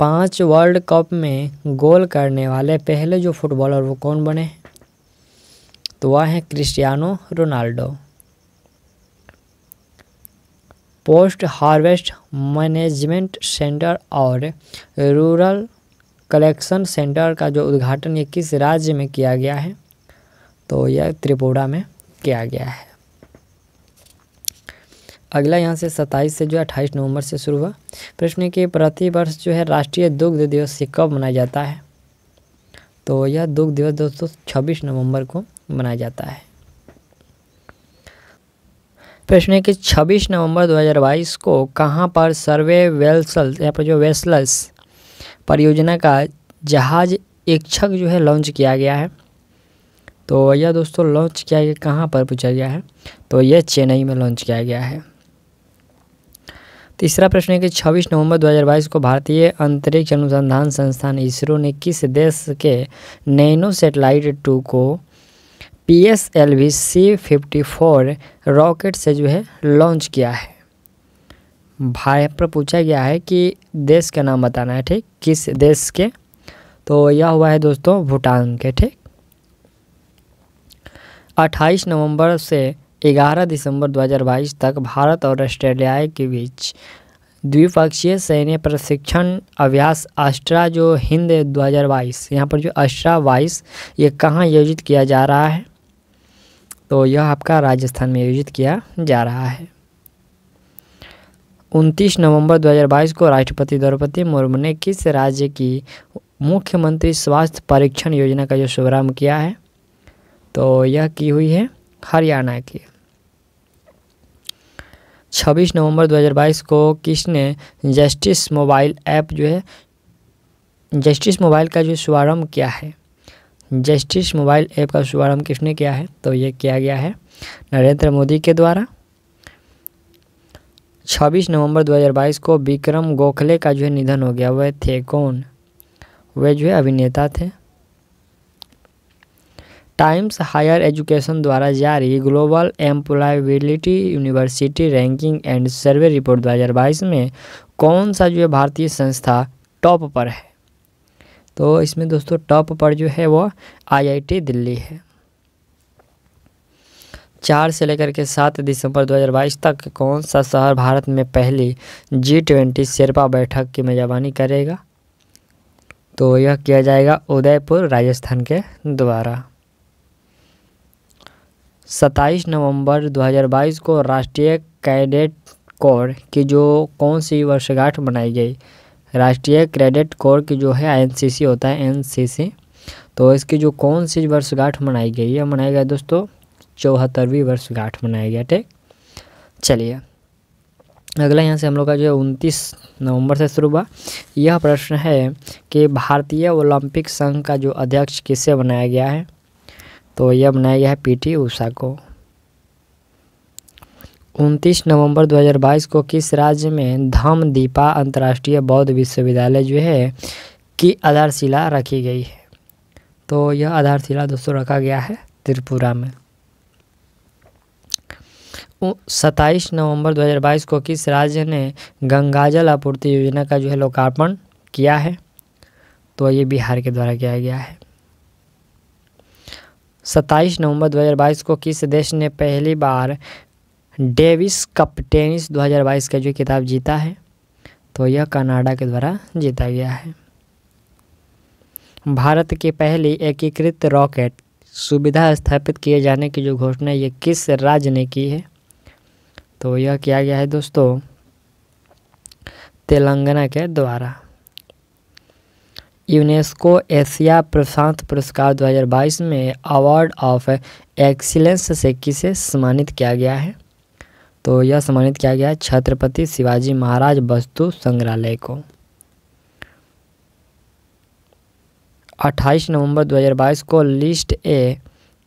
Speaker 1: पांच वर्ल्ड कप में गोल करने वाले पहले जो फुटबॉलर वो कौन बने तो वह हैं Cristiano Ronaldo post harvest management centre और रूरल कलेक्शन सेंटर का जो उद्घाटन ये किस राज्य में किया गया है तो यह त्रिपुरा में किया गया है अगला यहाँ से 27 से जो है अट्ठाईस नवंबर से शुरू हुआ प्रश्न के प्रति वर्ष जो है राष्ट्रीय दुग्ध दिवस से कब मनाया जाता है तो यह दुग्ध दिवस दोस्तों 26 नवंबर को मनाया जाता है प्रश्न है कि 26 नवंबर 2022 को कहाँ पर सर्वे वेल्सल्स यहाँ पर जो वेस्लस परियोजना का जहाज इच्छक जो है लॉन्च किया गया है तो यह दोस्तों लॉन्च किया गया कहाँ पर पूछा गया है तो यह चेन्नई में लॉन्च किया गया है तीसरा प्रश्न है कि 26 नवंबर 2022 को भारतीय अंतरिक्ष अनुसंधान संस्थान इसरो ने किस देश के नैनो सेटेलाइट टू को P S L V C fifty four rocket से जो है लॉन्च किया है भाई पर पूछा गया है कि देश का नाम बताना है ठीक किस देश के तो यह हुआ है दोस्तों भूटान के ठीक 28 नवंबर से 11 दिसंबर 2022 तक भारत और ऑस्ट्रेलिया के बीच द्विपक्षीय सैन्य प्रशिक्षण अभ्यास अस्ट्रा जो हिंद 2022 यहाँ पर जो अस्ट्रा बाईस ये कहाँ आयोजित किया जा रहा है तो यह आपका राजस्थान में आयोजित किया जा रहा है उनतीस नवंबर 2022 को राष्ट्रपति द्रौपदी मुर्मू ने किस राज्य की मुख्यमंत्री स्वास्थ्य परीक्षण योजना का जो शुभारंभ किया है तो यह की हुई है हरियाणा की 26 नवंबर 2022 को किसने जस्टिस मोबाइल ऐप जो है जस्टिस मोबाइल का जो शुभारंभ किया है जस्टिस मोबाइल ऐप का शुभारंभ किसने किया है तो ये किया गया है नरेंद्र मोदी के द्वारा 26 नवंबर 2022 को विक्रम गोखले का जो है निधन हो गया वह थे कौन वे जो है अभिनेता थे टाइम्स हायर एजुकेशन द्वारा जारी global employability university ranking and survey report 2022 में कौन सा जो है भारतीय संस्था टॉप पर है तो इसमें दोस्तों टॉप पर जो है वो आईआईटी दिल्ली है चार से लेकर के सात दिसंबर 2022 तक कौन सा शहर भारत में पहली जी ट्वेंटी शेरपा बैठक की मेजबानी करेगा तो यह किया जाएगा उदयपुर राजस्थान के द्वारा 27 नवंबर 2022 को राष्ट्रीय कैडेट कोर की जो कौन सी वर्षगांठ मनाई गई राष्ट्रीय क्रेडिट कोर की जो है एनसीसी होता है एनसीसी तो इसकी जो कौन सी वर्षगांठ मनाई गई है मनाया गया दोस्तों चौहत्तरवीं वर्षगांठ मनाया गया ठीक चलिए अगला यहाँ से हम लोग का जो है उनतीस नवंबर से शुरू हुआ यह प्रश्न है कि भारतीय ओलंपिक संघ का जो अध्यक्ष किसे बनाया गया है तो यह बनाया गया है पीटी ऊषा को उनतीस नवंबर 2022 को किस राज्य में धम दीपा अंतर्राष्ट्रीय बौद्ध विश्वविद्यालय जो है की आधारशिला रखी गई है तो यह आधारशिला दोस्तों रखा गया है त्रिपुरा में सत्ताईस नवंबर 2022 को किस राज्य ने गंगाजल आपूर्ति योजना का जो है लोकार्पण किया है तो ये बिहार के द्वारा किया गया है सत्ताईस नवंबर 2022 को किस देश ने पहली बार डेविस कप टेनिस 2022 का जो किताब जीता है तो यह कनाडा के द्वारा जीता गया है भारत के पहले एकीकृत रॉकेट सुविधा स्थापित किए जाने की जो घोषणा ये किस राज्य ने की है तो यह किया गया है दोस्तों तेलंगाना के द्वारा यूनेस्को एशिया प्रशांत पुरस्कार 2022 में अवार्ड ऑफ एक्सीलेंस से किसे सम्मानित किया गया है तो यह सम्मानित किया गया छत्रपति शिवाजी महाराज वस्तु संग्रहालय को 28 नवंबर 2022 को लिस्ट ए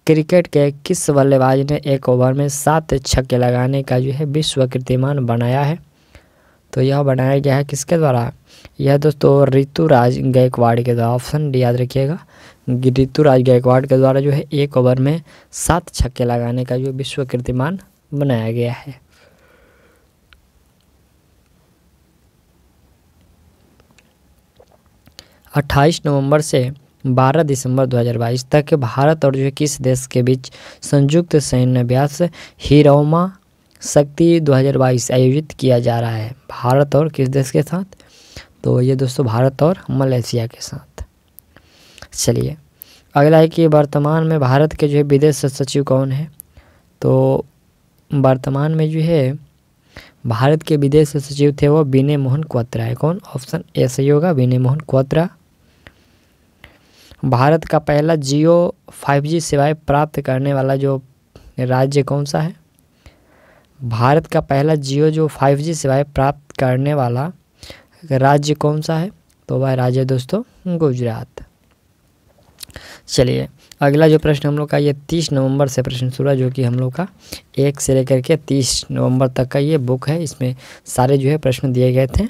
Speaker 1: क्रिकेट के किस बल्लेबाज ने एक ओवर में सात छक्के लगाने का जो है विश्व कीर्तिमान बनाया है तो यह बनाया गया है किसके द्वारा यह दोस्तों ऋतुराज गायकवाड़ के द्वारा ऑप्शन डी याद रखिएगा ऋतुराज गायकवाड़ के द्वारा जो है एक ओवर में सात छक्के लगाने का जो विश्व कीर्तिमान बनाया गया है 28 नवंबर से 12 दिसंबर 2022 तक भारत और जो है किस देश के बीच संयुक्त सैन्य अभ्यास हिरोमा शक्ति 2022 आयोजित किया जा रहा है भारत और किस देश के साथ तो ये दोस्तों भारत और मलेशिया के साथ चलिए अगला है कि वर्तमान में भारत के जो है विदेश सचिव कौन है तो वर्तमान में जो है भारत के विदेश सचिव थे वो विनय मोहन क्वात्रा है कौन ऑप्शन ए सही होगा विनय मोहन क्वात्रा भारत का पहला जियो 5G सेवाएं प्राप्त करने वाला जो राज्य कौन सा है भारत का पहला जियो जो 5G सेवाएं प्राप्त करने वाला राज्य कौन सा है तो वह राज्य दोस्तों गुजरात चलिए अगला जो प्रश्न हम लोग का ये तीस नवंबर से प्रश्न शुरू है जो कि हम लोग का एक से लेकर के तीस नवंबर तक का ये बुक है इसमें सारे जो है प्रश्न दिए गए थे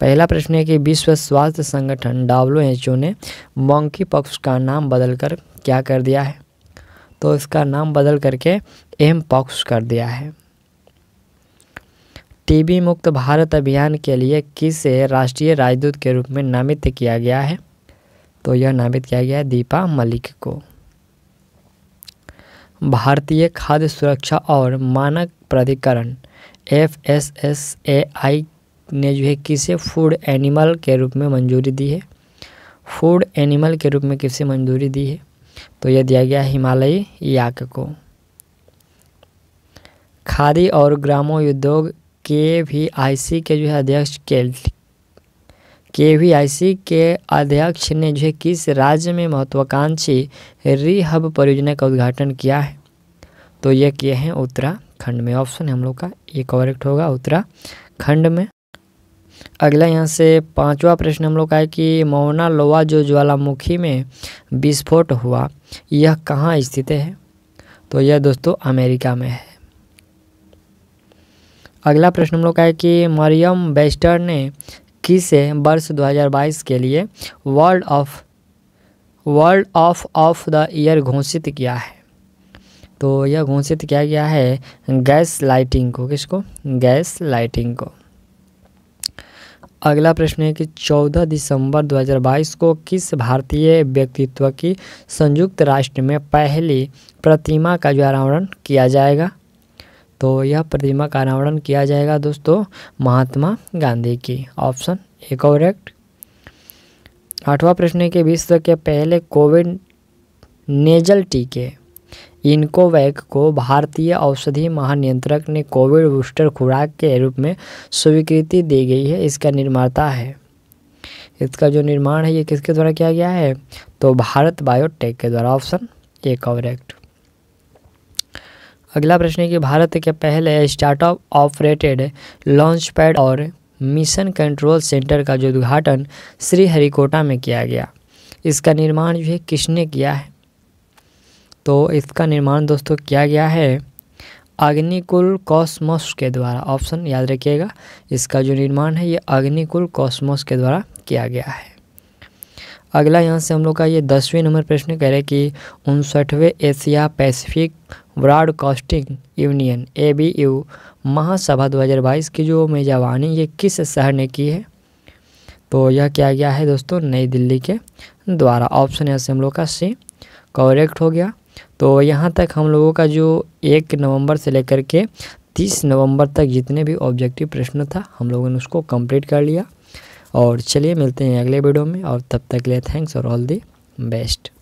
Speaker 1: पहला प्रश्न है कि विश्व स्वास्थ्य संगठन डब्ल्यू एच ओ ने मंकी पॉक्स का नाम बदलकर क्या कर दिया है तो इसका नाम बदल करके एम पॉक्स कर दिया है टीबी मुक्त भारत अभियान के लिए किसे राष्ट्रीय राजदूत के रूप में नामित किया गया है तो यह नामित किया गया है दीपा मलिक को भारतीय खाद्य सुरक्षा और मानक प्राधिकरण F S S A I ने जो है किसे फूड एनिमल के रूप में मंजूरी दी है फूड एनिमल के रूप में किसे मंजूरी दी है तो यह दिया गया हिमालयी याक को खादी और ग्रामो उद्योग के भी सी के जो है अध्यक्ष के के वी आई सी के अध्यक्ष ने जो है किस राज्य में महत्वाकांक्षी रिहब परियोजना का उद्घाटन किया है तो यह किए हैं उत्तराखंड में ऑप्शन हम लोग का ये करेक्ट होगा उत्तराखंड में अगला यहाँ से पांचवा प्रश्न हम लोग का है कि मौना लोवा जो ज्वालामुखी में विस्फोट हुआ यह कहाँ स्थित है तो यह दोस्तों अमेरिका में है अगला प्रश्न हम लोग का है कि मरियम बेस्टर ने किसे वर्ष 2022 के लिए world of world of of the year घोषित किया है तो यह घोषित किया गया है गैस लाइटिंग को किसको गैस लाइटिंग को अगला प्रश्न है कि 14 दिसंबर 2022 को किस भारतीय व्यक्तित्व की संयुक्त राष्ट्र में पहली प्रतिमा का जो अनावरण किया जाएगा तो यह प्रतिमा का अनावरण किया जाएगा दोस्तों महात्मा गांधी की ऑप्शन ए करेक्ट आठवां प्रश्न है कि विश्व के पहले कोविड नेजल टीके इनकोवैक को भारतीय औषधि महानियंत्रक ने कोविड बूस्टर खुराक के रूप में स्वीकृति दी गई है इसका निर्माता है इसका जो निर्माण है ये किसके द्वारा किया गया है तो भारत बायोटेक के द्वारा ऑप्शन ए कॉवरेक्ट अगला प्रश्न है कि भारत के पहले स्टार्टअप ऑपरेटेड लॉन्च पैड और मिशन कंट्रोल सेंटर का जो उद्घाटन श्रीहरिकोटा में किया गया इसका निर्माण जो है किसने किया है तो इसका निर्माण दोस्तों किया गया है अग्निकुल कॉस्मोस के द्वारा ऑप्शन याद रखिएगा इसका जो निर्माण है ये अग्निकुल कॉस्मोस के द्वारा किया गया है अगला यहाँ से हम लोग का ये दसवें नंबर प्रश्न कह रहे कि उनसठवें Asia Pacific broadcasting union A B U महासभा 2022 की जो मेजबानी ये किस शहर ने की है तो यह किया गया है दोस्तों नई दिल्ली के द्वारा ऑप्शन यहाँ से हम लोग का सी करेक्ट हो गया तो यहाँ तक हम लोगों का जो एक नवंबर से लेकर के तीस नवंबर तक जितने भी ऑब्जेक्टिव प्रश्न था हम लोगों ने उसको कंप्लीट कर लिया और चलिए मिलते हैं अगले वीडियो में और तब तक ले लिए थैंक्स और ऑल दी बेस्ट